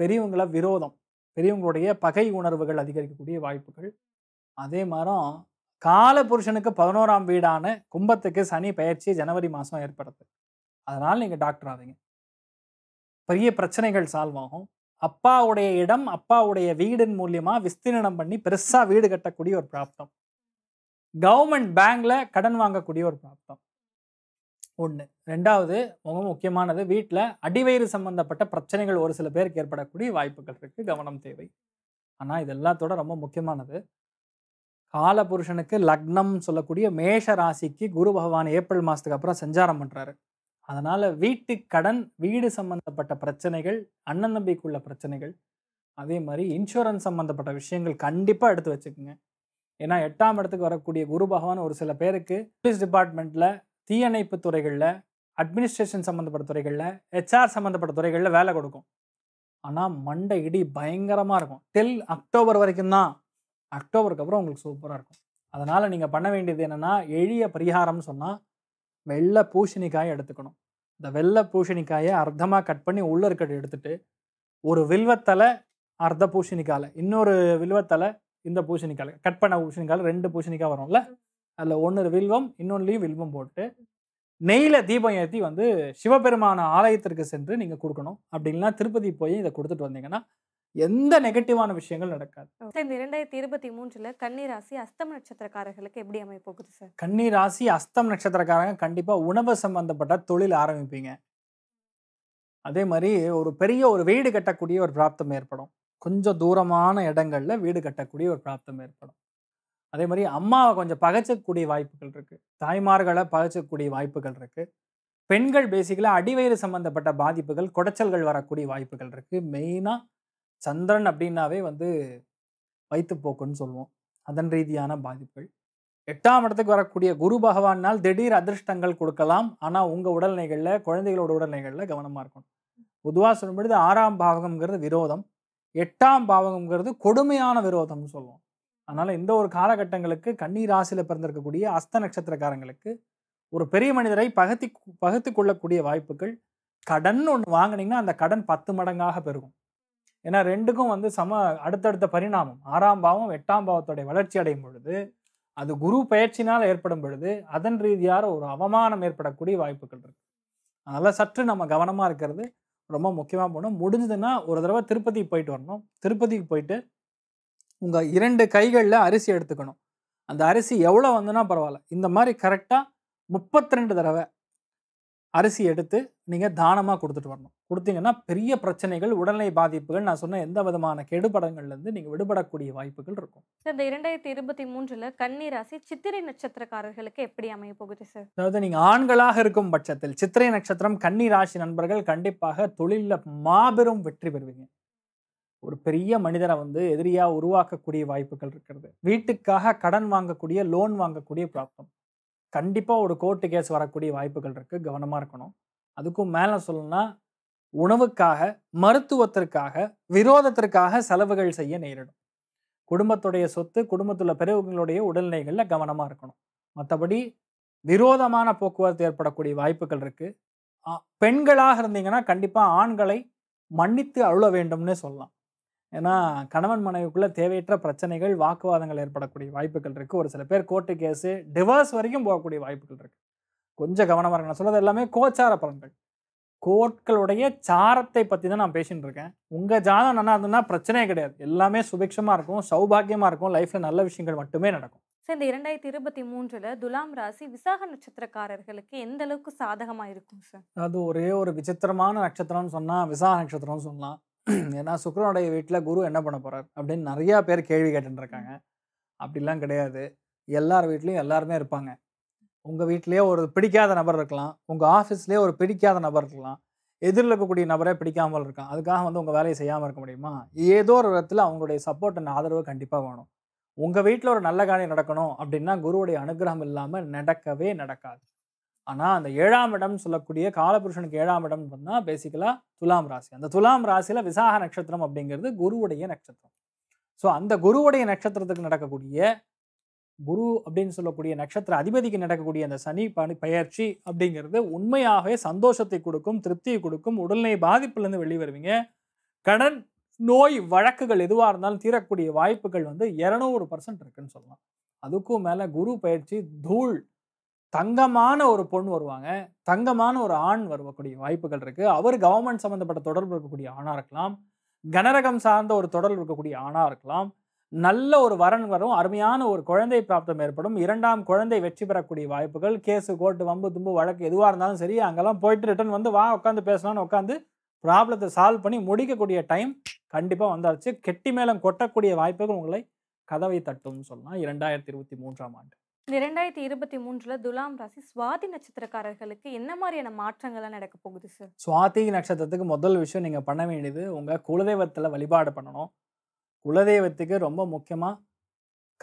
பெரியவங்கள விரோதம் பெரியவங்களுடைய பகை உணர்வுகள் அதிகரிக்கக்கூடிய வாய்ப்புகள் அதே மாதிரி கால புருஷனுக்கு பதினோராம் வீடான கும்பத்துக்கு சனி பயிற்சி ஜனவரி மாதம் ஏற்படுது அதனால் நீங்கள் டாக்டர் ஆவீங்க பெரிய பிரச்சனைகள் சால்வ் ஆகும் அப்பாவுடைய இடம் அப்பாவுடைய வீடின் மூலியமா விஸ்தீரணம் பண்ணி பெருசா வீடு கட்டக்கூடிய ஒரு பிராப்தம் கவர்மெண்ட் பேங்க்ல கடன் வாங்கக்கூடிய ஒரு பிராப்தம் ஒன்று ரெண்டாவது ரொம்ப முக்கியமானது வீட்டில் அடிவயிறு சம்பந்தப்பட்ட பிரச்சனைகள் ஒரு சில பேருக்கு ஏற்படக்கூடிய வாய்ப்புகள் இருக்குது கவனம் தேவை ஆனால் இது எல்லாத்தோட ரொம்ப முக்கியமானது கால புருஷனுக்கு லக்னம் சொல்லக்கூடிய மேஷ ராசிக்கு குரு பகவான் ஏப்ரல் மாதத்துக்கு அப்புறம் சஞ்சாரம் பண்ணுறாரு அதனால் வீட்டு கடன் வீடு சம்மந்தப்பட்ட பிரச்சனைகள் அண்ணன் தம்பிக்குள்ள பிரச்சனைகள் அதே மாதிரி இன்சூரன்ஸ் சம்மந்தப்பட்ட விஷயங்கள் கண்டிப்பாக எடுத்து வச்சுக்கோங்க ஏன்னா எட்டாம் இடத்துக்கு வரக்கூடிய குரு பகவான் ஒரு சில பேருக்கு போலீஸ் டிபார்ட்மெண்ட்டில் தீயணைப்பு துறைகளில் அட்மினிஸ்ட்ரேஷன் சம்மந்தப்பட்ட துறைகளில் ஹெச்ஆர் சம்மந்தப்பட்ட துறைகளில் வேலை கொடுக்கும் ஆனால் மண்டை இடி பயங்கரமாக இருக்கும் டில் அக்டோபர் வரைக்கும் தான் அக்டோபருக்கு அப்புறம் உங்களுக்கு சூப்பராக இருக்கும் அதனால் நீங்கள் பண்ண வேண்டியது என்னென்னா எளிய பரிகாரம்னு சொன்னால் வெள்ளை பூசணிக்காயை எடுத்துக்கணும் இந்த வெள்ளை பூசணிக்காயை அர்த்தமாக கட் பண்ணி உள்ள இருக்கிறது எடுத்துட்டு ஒரு வில்வத்தலை அர்த்த பூசணிக்காயில் இன்னொரு வில்வத்தலை இந்த பூசணிக்காயில் கட் பண்ண பூசணிக்காயில் ரெண்டு பூசணிக்காய் வரும்ல அதில் ஒன்று வில்வம் இன்னொன்றுலையும் வில்வம் போட்டு நெய்யில் தீபம் ஏற்றி வந்து சிவபெருமான ஆலயத்திற்கு சென்று நீங்கள் கொடுக்கணும் அப்படின்னா திருப்பதி போய் இதை கொடுத்துட்டு வந்தீங்கன்னா எந்த நெகட்டிவான விஷயங்கள் நடக்காது இந்த இரண்டாயிரத்தி இருபத்தி மூன்றுல கன்னி ராசி அஸ்தம நட்சத்திரக்காரர்களுக்கு எப்படி அமைய போகுது சார் கன்னி ராசி அஸ்தம் நட்சத்திரக்காரங்க கண்டிப்பா உணவு சம்பந்தப்பட்ட தொழில் ஆரம்பிப்பீங்க அதே மாதிரி ஒரு பெரிய ஒரு வீடு கட்டக்கூடிய ஒரு பிராப்தம் ஏற்படும் கொஞ்சம் தூரமான இடங்கள்ல வீடு கட்டக்கூடிய ஒரு பிராப்தம் ஏற்படும் அதே மாதிரி அம்மாவை கொஞ்சம் பகச்சக்கூடிய வாய்ப்புகள் இருக்கு தாய்மார்களை பகச்சக்கூடிய வாய்ப்புகள் இருக்கு பெண்கள் பேசிக்கலாம் அடிவயிறு சம்பந்தப்பட்ட பாதிப்புகள் குடைச்சல்கள் வரக்கூடிய வாய்ப்புகள் இருக்கு மெயினாக சந்திரன் அப்படின்னாவே வந்து வயிற்றுப்போக்குன்னு சொல்லுவோம் அதன் ரீதியான பாதிப்புகள் எட்டாம் இடத்துக்கு வரக்கூடிய குரு பகவானால் திடீர் அதிர்ஷ்டங்கள் கொடுக்கலாம் ஆனால் உங்கள் உடல்நிலைகளில் குழந்தைகளோட உடல்நிலைகளில் கவனமாக இருக்கணும் பொதுவாக சொல்லும்பொழுது ஆறாம் பாவகம்ங்கிறது விரோதம் எட்டாம் பாவகம்ங்கிறது கொடுமையான விரோதம்னு சொல்லுவோம் அதனால் இந்த ஒரு காலகட்டங்களுக்கு கண்ணீர் ராசியில் பிறந்திருக்கக்கூடிய அஸ்த நட்சத்திரக்காரங்களுக்கு ஒரு பெரிய மனிதரை பகத்தி பகுத்து கொள்ளக்கூடிய வாய்ப்புகள் கடன் ஒன்று வாங்கினீங்கன்னா அந்த கடன் பத்து மடங்காக பெருகும் ஏன்னா ரெண்டுக்கும் வந்து சம அடுத்தடுத்த பரிணாமம் ஆறாம் பாவம் எட்டாம் பாவத்தோடைய வளர்ச்சி அடையும் பொழுது அது குரு பயிற்சினால் ஏற்படும் பொழுது அதன் ரீதியாக ஒரு அவமானம் ஏற்படக்கூடிய வாய்ப்புகள் இருக்குது அதனால் சற்று நம்ம கவனமாக இருக்கிறது ரொம்ப முக்கியமாக போகணும் முடிஞ்சதுன்னா ஒரு தடவை திருப்பதிக்கு போயிட்டு வரணும் திருப்பதிக்கு போயிட்டு உங்கள் இரண்டு கைகளில் அரிசி எடுத்துக்கணும் அந்த அரிசி எவ்வளோ வந்துன்னா பரவாயில்ல இந்த மாதிரி கரெக்டாக முப்பத்தி ரெண்டு தடவை அரிசி எடுத்து நீங்கள் தானமாக கொடுத்துட்டு வரணும் கொடுத்தீங்கன்னா பெரிய பிரச்சனைகள் உடல்நிலை பாதிப்புகள் நான் சொன்ன எந்த விதமான கெடுபடங்கள்லேருந்து நீங்கள் விடுபடக்கூடிய வாய்ப்புகள் இருக்கும் சார் இந்த இரண்டாயிரத்தி இருபத்தி மூன்றில் கன்னி ராசி சித்திரை நட்சத்திரக்காரர்களுக்கு எப்படி அமைய போகுது சார் அதாவது நீங்கள் ஆண்களாக இருக்கும் பட்சத்தில் சித்திரை நட்சத்திரம் கன்னி ராசி நண்பர்கள் கண்டிப்பாக தொழிலில் மாபெரும் வெற்றி பெறுவீங்க ஒரு பெரிய மனிதனை வந்து எதிரியாக உருவாக்கக்கூடிய வாய்ப்புகள் இருக்கிறது வீட்டுக்காக கடன் வாங்கக்கூடிய லோன் வாங்கக்கூடிய ப்ராப்ளம் கண்டிப்பாக ஒரு கோர்ட்டு கேஸ் வரக்கூடிய வாய்ப்புகள் இருக்குது கவனமாக இருக்கணும் அதுக்கும் மேலே சொல்லணும்னா உணவுக்காக மருத்துவத்திற்காக விரோதத்திற்காக செலவுகள் செய்ய நேரிடும் குடும்பத்துடைய சொத்து குடும்பத்துள்ள பெரியவங்களுடைய உடல்நிலைகளில் கவனமாக இருக்கணும் மற்றபடி விரோதமான போக்குவரத்து ஏற்படக்கூடிய வாய்ப்புகள் இருக்குது பெண்களாக இருந்தீங்கன்னா கண்டிப்பாக ஆண்களை மன்னித்து அழுள வேண்டும்னு சொல்லலாம் ஏன்னா கணவன் மனைவிக்குள்ளே தேவையற்ற பிரச்சனைகள் வாக்குவாதங்கள் ஏற்படக்கூடிய வாய்ப்புகள் இருக்குது ஒரு சில பேர் கோர்ட்டு கேஸு டிவர்ஸ் வரைக்கும் போகக்கூடிய வாய்ப்புகள் இருக்குது கொஞ்சம் கவனமாக இருக்கு நான் சொல்கிறது எல்லாமே கோச்சார பலன்கள் கோட்களுடைய சாரத்தை பற்றி தான் நான் பேசிகிட்டு இருக்கேன் உங்கள் ஜாதம் நல்லா இருந்ததுன்னா பிரச்சனையே கிடையாது எல்லாமே சுபிக்ஷமாக இருக்கும் சௌபாகியமாக இருக்கும் லைஃப்பில் நல்ல விஷயங்கள் மட்டுமே நடக்கும் சார் இந்த இரண்டாயிரத்தி இருபத்தி மூன்றில் துலாம் ராசி விசாக நட்சத்திரக்காரர்களுக்கு எந்த அளவுக்கு சாதகமாக இருக்கும் சார் அது ஒரே ஒரு விசித்திரமான நட்சத்திரம்னு சொன்னால் விசாக நட்சத்திரம்னு சொல்லலாம் ஏன்னா சுக்கரனுடைய வீட்டில் குரு என்ன பண்ண போகிறார் அப்படின்னு நிறையா பேர் கேள்வி கேட்டுருக்காங்க அப்படிலாம் கிடையாது எல்லார் வீட்லேயும் எல்லாருமே இருப்பாங்க உங்கள் வீட்லேயே ஒரு பிடிக்காத நபர் இருக்கலாம் உங்கள் ஆஃபீஸ்லேயே ஒரு பிடிக்காத நபர் இருக்கலாம் எதிரில் இருக்கக்கூடிய நபரே பிடிக்காமல் இருக்கான் அதுக்காக வந்து உங்கள் வேலையை செய்யாமல் இருக்க முடியுமா ஏதோ ஒரு விதத்தில் அவங்களுடைய சப்போர்ட் அண்ட் ஆதரவு கண்டிப்பாக வேணும் உங்கள் வீட்டில் ஒரு நல்ல காரியம் நடக்கணும் அப்படின்னா குருவுடைய அனுகிரகம் இல்லாமல் நடக்கவே நடக்காது ஆனால் அந்த ஏழாம் இடம் சொல்லக்கூடிய காலபுருஷனுக்கு ஏழாம் இடம் பார்த்தீங்கன்னா பேசிக்கலாக துலாம் ராசி அந்த துலாம் ராசியில் விசாக நட்சத்திரம் அப்படிங்கிறது குருவுடைய நட்சத்திரம் ஸோ அந்த குருவுடைய நட்சத்திரத்துக்கு நடக்கக்கூடிய குரு அப்படின்னு சொல்லக்கூடிய நட்சத்திர அதிபதிக்கு நடக்கக்கூடிய அந்த சனி பணி பயிற்சி அப்படிங்கிறது உண்மையாகவே சந்தோஷத்தை கொடுக்கும் திருப்தியை கொடுக்கும் உடல்நிலை பாதிப்புலேருந்து வெளியே வருவீங்க கடன் நோய் வழக்குகள் எதுவாக இருந்தாலும் தீரக்கூடிய வாய்ப்புகள் வந்து இரநூறு பர்சன்ட் இருக்குன்னு சொல்லலாம் அதுக்கும் மேலே குரு பயிற்சி தூள் தங்கமான ஒரு பொண்ணு வருவாங்க தங்கமான ஒரு ஆண் வரக்கூடிய வாய்ப்புகள் இருக்குது அவர் கவர்மெண்ட் சம்மந்தப்பட்ட தொடர்பு இருக்கக்கூடிய ஆணாக இருக்கலாம் கனரகம் சார்ந்த ஒரு தொடர்பு இருக்கக்கூடிய ஆணாக இருக்கலாம் நல்ல ஒரு வரன் வரும் அருமையான ஒரு குழந்தை பிராப்தம் ஏற்படும் இரண்டாம் குழந்தை வெற்றி பெறக்கூடிய வாய்ப்புகள் கேஸு கோர்ட்டு வம்பு தும்பு வழக்கு எதுவாக இருந்தாலும் சரி அங்கெல்லாம் போயிட்டு ரிட்டன் வந்து வா உட்காந்து பேசலாம்னு உட்காந்து ப்ராப்ளத்தை சால்வ் பண்ணி முடிக்கக்கூடிய டைம் கண்டிப்பாக வந்தாச்சு கெட்டி மேலம் கொட்டக்கூடிய வாய்ப்புகள் உங்களை கதவை தட்டும்னு சொல்லலாம் இரண்டாயிரத்தி இருபத்தி மூன்றாம் ஆண்டு இந்த இரண்டாயிரத்தி இருபத்தி மூன்றுல துலாம் ராசி சுவாதி நட்சத்திரக்காரர்களுக்கு என்ன மாதிரியான மாற்றங்கள்லாம் நடக்க போகுது சார் சுவாதி நட்சத்திரத்துக்கு முதல் விஷயம் நீங்கள் பண்ண வேண்டியது உங்கள் குலதெய்வத்தில் வழிபாடு பண்ணணும் குலதெய்வத்துக்கு ரொம்ப முக்கியமாக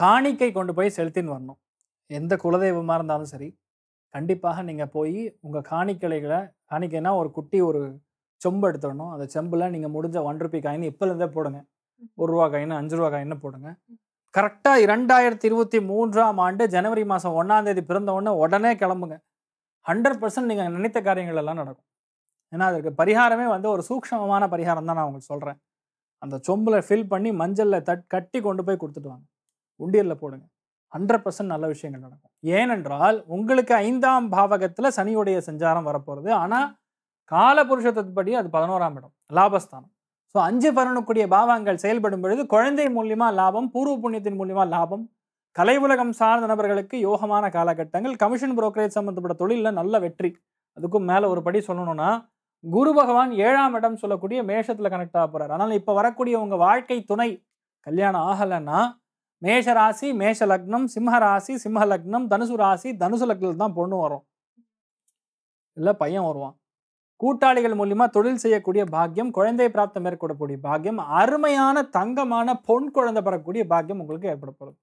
காணிக்கை கொண்டு போய் செலுத்தின்னு வரணும் எந்த குலதெய்வமாக இருந்தாலும் சரி கண்டிப்பாக நீங்கள் போய் உங்கள் காணிக்கலைகளை காணிக்கைனா ஒரு குட்டி ஒரு செம்பு எடுத்துடணும் அந்த செம்பில் நீங்கள் முடிஞ்ச ஒன் ருபி காயின் இப்போலேருந்தே போடுங்க ஒரு ரூபா காயின் அஞ்சு ரூபா காயின்னு போடுங்க கரெக்டாக இரண்டாயிரத்தி இருபத்தி மூன்றாம் ஆண்டு ஜனவரி மாதம் ஒன்றாந்தேதி பிறந்த உடனே உடனே கிளம்புங்க ஹண்ட்ரட் பர்சன்ட் நீங்கள் நினைத்த காரியங்கள் எல்லாம் நடக்கும் ஏன்னா அதற்கு பரிகாரமே வந்து ஒரு சூக்ஷமமான பரிகாரம் தான் நான் உங்களுக்கு சொல்கிறேன் அந்த சொம்பில் ஃபில் பண்ணி மஞ்சளில் தட் கட்டி கொண்டு போய் கொடுத்துட்டு வாங்க உண்டியலில் போடுங்க ஹண்ட்ரட் பர்சன்ட் நல்ல விஷயங்கள் நடக்கும் ஏனென்றால் உங்களுக்கு ஐந்தாம் பாவகத்தில் சனியுடைய சஞ்சாரம் வரப்போகிறது ஆனால் காலபுருஷத்தின்படி அது பதினோராம் இடம் லாபஸ்தானம் ஸோ அஞ்சு பலனுக்குரிய பாவங்கள் செயல்படும் பொழுது குழந்தை மூலியமாக லாபம் பூர்வ புண்ணியத்தின் மூலியமாக லாபம் கலை உலகம் சார்ந்த நபர்களுக்கு யோகமான காலகட்டங்கள் கமிஷன் புரோக்கரேஜ் சம்மந்தப்பட்ட தொழிலில் நல்ல வெற்றி அதுக்கும் மேலே ஒரு படி சொல்லணும்னா குரு பகவான் ஏழாம் இடம் சொல்லக்கூடிய மேஷத்தில் கனெக்ட் ஆக போகிறார் அதனால் இப்போ வரக்கூடிய உங்கள் வாழ்க்கை துணை கல்யாணம் ஆகலைன்னா மேஷ ராசி மேஷ லக்னம் சிம்ம ராசி சிம்ம லக்னம் தனுசு ராசி தனுசு லக்னத்தில் தான் பொண்ணு வரும் இல்லை பையன் வருவான் கூட்டாளிகள் மூலியமா தொழில் செய்யக்கூடிய பாக்கியம் குழந்தை பிராப்தம் ஏற்படக்கூடிய பாக்கியம் அருமையான தங்கமான பொன் குழந்தை பெறக்கூடிய பாக்கியம் உங்களுக்கு ஏற்பட போகுது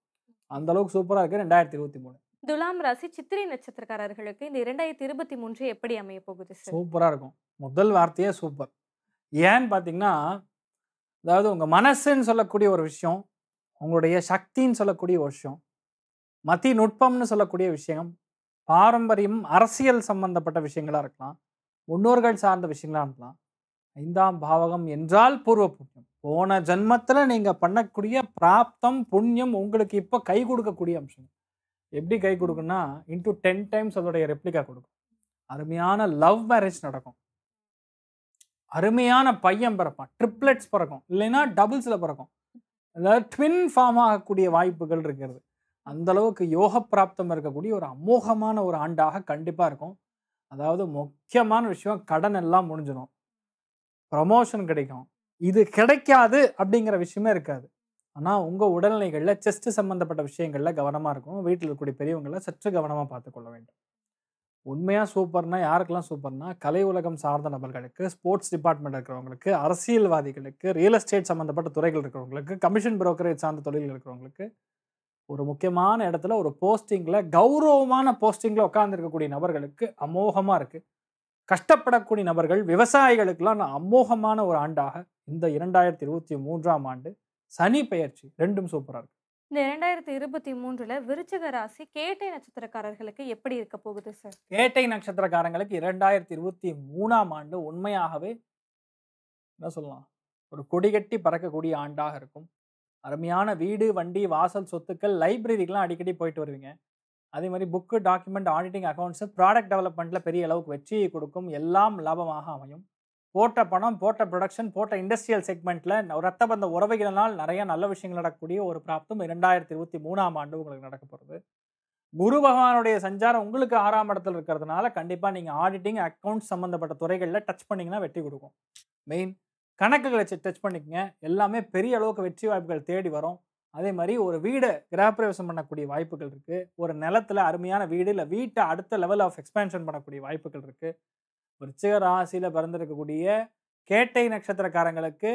அந்த அளவுக்கு சூப்பரா இருக்கு ரெண்டாயிரத்தி இருபத்தி மூணு துலாம் ராசி சித்திரை நட்சத்திரக்காரர்களுக்கு இந்த இரண்டாயிரத்தி இருபத்தி மூன்று எப்படி அமைய போகுது சூப்பரா இருக்கும் முதல் வார்த்தையே சூப்பர் ஏன்னு பார்த்தீங்கன்னா அதாவது உங்கள் மனசுன்னு சொல்லக்கூடிய ஒரு விஷயம் உங்களுடைய சக்தின்னு சொல்லக்கூடிய ஒரு விஷயம் மதி நுட்பம்னு சொல்லக்கூடிய விஷயம் பாரம்பரியம் அரசியல் சம்பந்தப்பட்ட விஷயங்களாக இருக்கலாம் முன்னோர்கள் சார்ந்த விஷயங்களாக இருக்கலாம் ஐந்தாம் பாவகம் என்றால் பூர்வ புண்ணியம் போன ஜென்மத்தில் நீங்கள் பண்ணக்கூடிய பிராப்தம் புண்ணியம் உங்களுக்கு இப்போ கை கொடுக்கக்கூடிய அம்சம் எப்படி கை கொடுக்குன்னா இன்ட்டு டென் டைம்ஸ் அதோடைய ரெப்ளிகா கொடுக்கும் அருமையான லவ் மேரேஜ் நடக்கும் அருமையான பையன் பிறப்பான் ட்ரிப்ளெட்ஸ் பிறக்கும் இல்லைன்னா டபுள்ஸில் பிறக்கும் அதாவது ட்வின் ஃபார்ம் ஆகக்கூடிய வாய்ப்புகள் இருக்கிறது அந்த அளவுக்கு யோக பிராப்தம் இருக்கக்கூடிய ஒரு அமோகமான ஒரு ஆண்டாக கண்டிப்பாக இருக்கும் அதாவது முக்கியமான விஷயம் கடன் எல்லாம் முடிஞ்சிடும் ப்ரமோஷன் கிடைக்கும் இது கிடைக்காது அப்படிங்கிற விஷயமே இருக்காது ஆனால் உங்கள் உடல்நிலைகளில் செஸ்ட் சம்மந்தப்பட்ட விஷயங்களில் கவனமாக இருக்கும் வீட்டில் இருக்கக்கூடிய பெரியவங்களை சற்று கவனமாக பார்த்துக்கொள்ள வேண்டும் உண்மையாக சூப்பர்னா யாருக்கெல்லாம் சூப்பர்னா கலை உலகம் சார்ந்த நபர்களுக்கு ஸ்போர்ட்ஸ் டிபார்ட்மெண்ட் இருக்கிறவங்களுக்கு அரசியல்வாதிகளுக்கு ரியல் எஸ்டேட் சம்மந்தப்பட்ட துறைகள் இருக்கிறவங்களுக்கு கமிஷன் புரோக்கரேஜ் சார்ந்த தொழில்கள் இருக்கிறவங்களுக்கு ஒரு முக்கியமான இடத்துல ஒரு போஸ்டிங்கில் கௌரவமான போஸ்டிங்கில் உட்காந்துருக்கக்கூடிய நபர்களுக்கு அமோகமாக இருக்குது கஷ்டப்படக்கூடிய நபர்கள் விவசாயிகளுக்கெல்லாம் நான் அமோகமான ஒரு ஆண்டாக இந்த இரண்டாயிரத்தி இருபத்தி மூன்றாம் ஆண்டு சனி பெயர்ச்சி ரெண்டும் சூப்பராக இருக்கு இந்த இரண்டாயிரத்தி இருபத்தி மூன்றில் விருச்சிக ராசி கேட்டை நட்சத்திரக்காரர்களுக்கு எப்படி இருக்க போகுது சார் கேட்டை நட்சத்திரக்காரங்களுக்கு இரண்டாயிரத்தி இருபத்தி மூணாம் ஆண்டு உண்மையாகவே என்ன சொல்லலாம் ஒரு கொடிகட்டி பறக்கக்கூடிய ஆண்டாக இருக்கும் அருமையான வீடு வண்டி வாசல் சொத்துக்கள் லைப்ரரிக்கெலாம் அடிக்கடி போயிட்டு வருவீங்க அதே மாதிரி book document auditing accounts product டெவலப்மெண்ட்டில் பெரிய அளவுக்கு வெற்றியை கொடுக்கும் எல்லாம் லாபமாக அமையும் போட்ட பணம் போட்ட ப்ரொடக்ஷன் போட்ட இண்டஸ்ட்ரியல் செக்மெண்ட்டில் ரத்த பந்த உறவுகளினால் நிறைய நல்ல விஷயங்கள் நடக்கக்கூடிய ஒரு பிராப்தம் இரண்டாயிரத்தி இருபத்தி மூணாம் ஆண்டு உங்களுக்கு நடக்க போகிறது குரு பகவானுடைய சஞ்சாரம் உங்களுக்கு ஆறாம் இடத்துல இருக்கிறதுனால கண்டிப்பாக நீங்கள் ஆடிட்டிங் அக்கௌண்ட்ஸ் சம்மந்தப்பட்ட துறைகளில் டச் பண்ணிங்கன்னா வெற்றி கொடுக்கும் மெயின் கணக்குகளை டச் பண்ணிக்கங்க எல்லாமே பெரிய அளவுக்கு வெற்றி வாய்ப்புகள் தேடி வரும் அதே மாதிரி ஒரு வீடை கிரகப்பிரவேசம் பண்ணக்கூடிய வாய்ப்புகள் இருக்குது ஒரு நிலத்தில் அருமையான வீடு இல்லை வீட்டை அடுத்த லெவல் ஆஃப் எக்ஸ்பேன்ஷன் பண்ணக்கூடிய வாய்ப்புகள் இருக்குது விருச்சிக ராசியில் பிறந்திருக்கக்கூடிய கேட்டை நட்சத்திரக்காரங்களுக்கு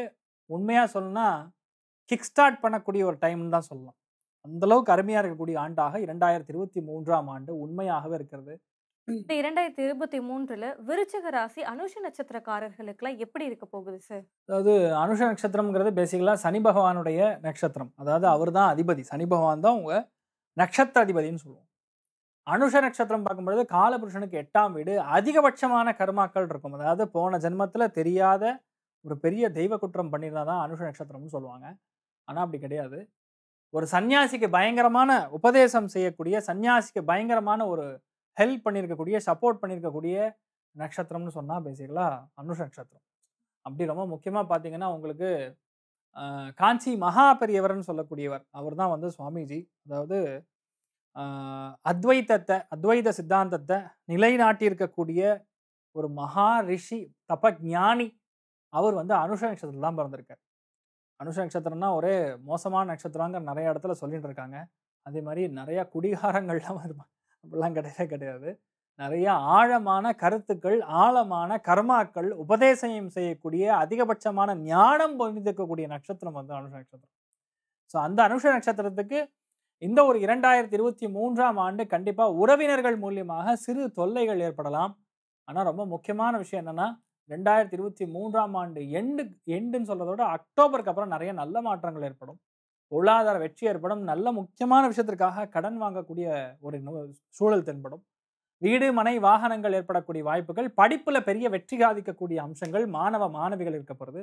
உண்மையாக சொல்லணும்னா கிக் ஸ்டார்ட் பண்ணக்கூடிய ஒரு டைம்னு தான் சொல்லலாம் அந்தளவுக்கு அருமையாக இருக்கக்கூடிய ஆண்டாக இரண்டாயிரத்தி இருபத்தி மூன்றாம் ஆண்டு உண்மையாகவே இருக்கிறது இந்த இரண்டாயிரத்தி இருபத்தி மூன்றுல விருச்சக ராசி அனுஷ நட்சத்திரக்காரர்களுக்குலாம் எப்படி இருக்க போகுது சார் அதாவது அனுஷ நட்சத்திரம்ங்கிறது பேசிக்கலா சனி பகவானுடைய நட்சத்திரம் அதாவது அவர் தான் அதிபதி சனி பகவான் தான் உங்க நட்சத்திர அதிபதினு சொல்லுவோம் அனுஷ நட்சத்திரம் பார்க்கும்பொழுது காலபுருஷனுக்கு எட்டாம் வீடு அதிகபட்சமான கர்மாக்கள் இருக்கும் அதாவது போன ஜென்மத்தில் தெரியாத ஒரு பெரிய தெய்வ குற்றம் பண்ணியிருந்தா தான் அனுஷ நட்சத்திரம்னு சொல்லுவாங்க ஆனால் அப்படி கிடையாது ஒரு சன்னியாசிக்கு பயங்கரமான உபதேசம் செய்யக்கூடிய சன்னியாசிக்கு பயங்கரமான ஒரு ஹெல்ப் பண்ணியிருக்கக்கூடிய சப்போர்ட் பண்ணியிருக்கக்கூடிய நட்சத்திரம்னு சொன்னால் பேசிக்கலாம் அனுஷ நட்சத்திரம் அப்படி ரொம்ப முக்கியமாக பார்த்தீங்கன்னா உங்களுக்கு காஞ்சி மகா பெரியவர்னு சொல்லக்கூடியவர் அவர் தான் வந்து சுவாமிஜி அதாவது அத்வைத்தத்தை அத்வைத சித்தாந்தத்தை நிலைநாட்டியிருக்கக்கூடிய ஒரு மகா ரிஷி ஞானி அவர் வந்து அனுஷ நட்சத்திரம் தான் பிறந்திருக்கார் அனுஷ நட்சத்திரம்னா ஒரே மோசமான நட்சத்திரங்கிற நிறைய இடத்துல சொல்லிட்டு இருக்காங்க அதே மாதிரி நிறையா குடிகாரங்கள்லாம் வருவாங்க அப்படிலாம் கிடையவே கிடையாது நிறைய ஆழமான கருத்துக்கள் ஆழமான கர்மாக்கள் உபதேசம் செய்யக்கூடிய அதிகபட்சமான ஞானம் பொருந்திருக்கக்கூடிய நட்சத்திரம் வந்து அனுஷ நட்சத்திரம் ஸோ அந்த அனுஷ நட்சத்திரத்துக்கு இந்த ஒரு இரண்டாயிரத்தி இருபத்தி மூன்றாம் ஆண்டு கண்டிப்பாக உறவினர்கள் மூலியமாக சிறு தொல்லைகள் ஏற்படலாம் ஆனால் ரொம்ப முக்கியமான விஷயம் என்னென்னா ரெண்டாயிரத்தி இருபத்தி மூன்றாம் ஆண்டு எண்டு எண்டுன்னு சொல்கிறதோட அக்டோபருக்கு அப்புறம் நிறைய நல்ல மாற்றங்கள் ஏற்படும் பொருளாதார வெற்றி ஏற்படும் நல்ல முக்கியமான விஷயத்திற்காக கடன் வாங்கக்கூடிய ஒரு சூழல் தென்படும் வீடு மனை வாகனங்கள் ஏற்படக்கூடிய வாய்ப்புகள் படிப்பில் பெரிய வெற்றி காதிக்கக்கூடிய அம்சங்கள் மாணவ மாணவிகள் இருக்க போகிறது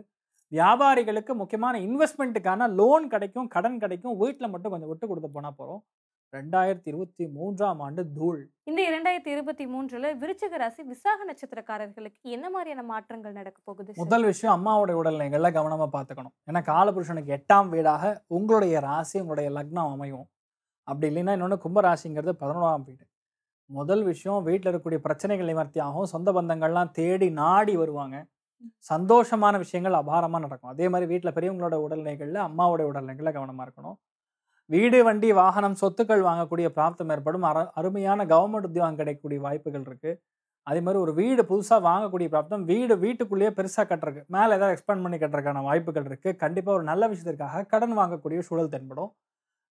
வியாபாரிகளுக்கு முக்கியமான இன்வெஸ்ட்மெண்ட்டுக்கான லோன் கிடைக்கும் கடன் கிடைக்கும் வீட்டில் மட்டும் கொஞ்சம் விட்டு கொடுத்து போனால் போகிறோம் ரெண்டாயிரத்தி இருபத்தி மூன்றாம் ஆண்டு தூள் இந்த இரண்டாயிரத்தி இருபத்தி மூன்றுல விருச்சக ராசி விசாக நட்சத்திரக்காரர்களுக்கு என்ன மாதிரியான மாற்றங்கள் நடக்க போகுது முதல் விஷயம் அம்மாவுடைய உடல்நிலைகள்ல கவனமா பார்த்துக்கணும் ஏன்னா காலபுருஷனுக்கு எட்டாம் வீடாக உங்களுடைய ராசி உங்களுடைய லக்னம் அமையும் அப்படி இல்லைன்னா இன்னொன்று கும்பராசிங்கிறது பதினோராம் வீடு முதல் விஷயம் வீட்டில் இருக்கக்கூடிய பிரச்சனைகள் நிவர்த்தி ஆகும் சொந்த பந்தங்கள்லாம் தேடி நாடி வருவாங்க சந்தோஷமான விஷயங்கள் அபாரமாக நடக்கும் அதே மாதிரி வீட்டில் பெரியவங்களோட உடல்நிலைகளில் அம்மாவோடைய உடல்நிலைகளில் கவனமாக இருக்கணும் வீடு வண்டி வாகனம் சொத்துக்கள் வாங்கக்கூடிய பிராப்தம் ஏற்படும் அரு அருமையான கவர்மெண்ட் உத்தியோகம் கிடைக்கக்கூடிய வாய்ப்புகள் இருக்குது அதே மாதிரி ஒரு வீடு புதுசாக வாங்கக்கூடிய பிராப்தம் வீடு வீட்டுக்குள்ளேயே பெருசாக கட்டுறக்கு மேலே ஏதாவது எக்ஸ்பேண்ட் பண்ணி கட்டுறதுக்கான வாய்ப்புகள் இருக்குது கண்டிப்பாக ஒரு நல்ல விஷயத்திற்காக கடன் வாங்கக்கூடிய சூழல் தென்படும்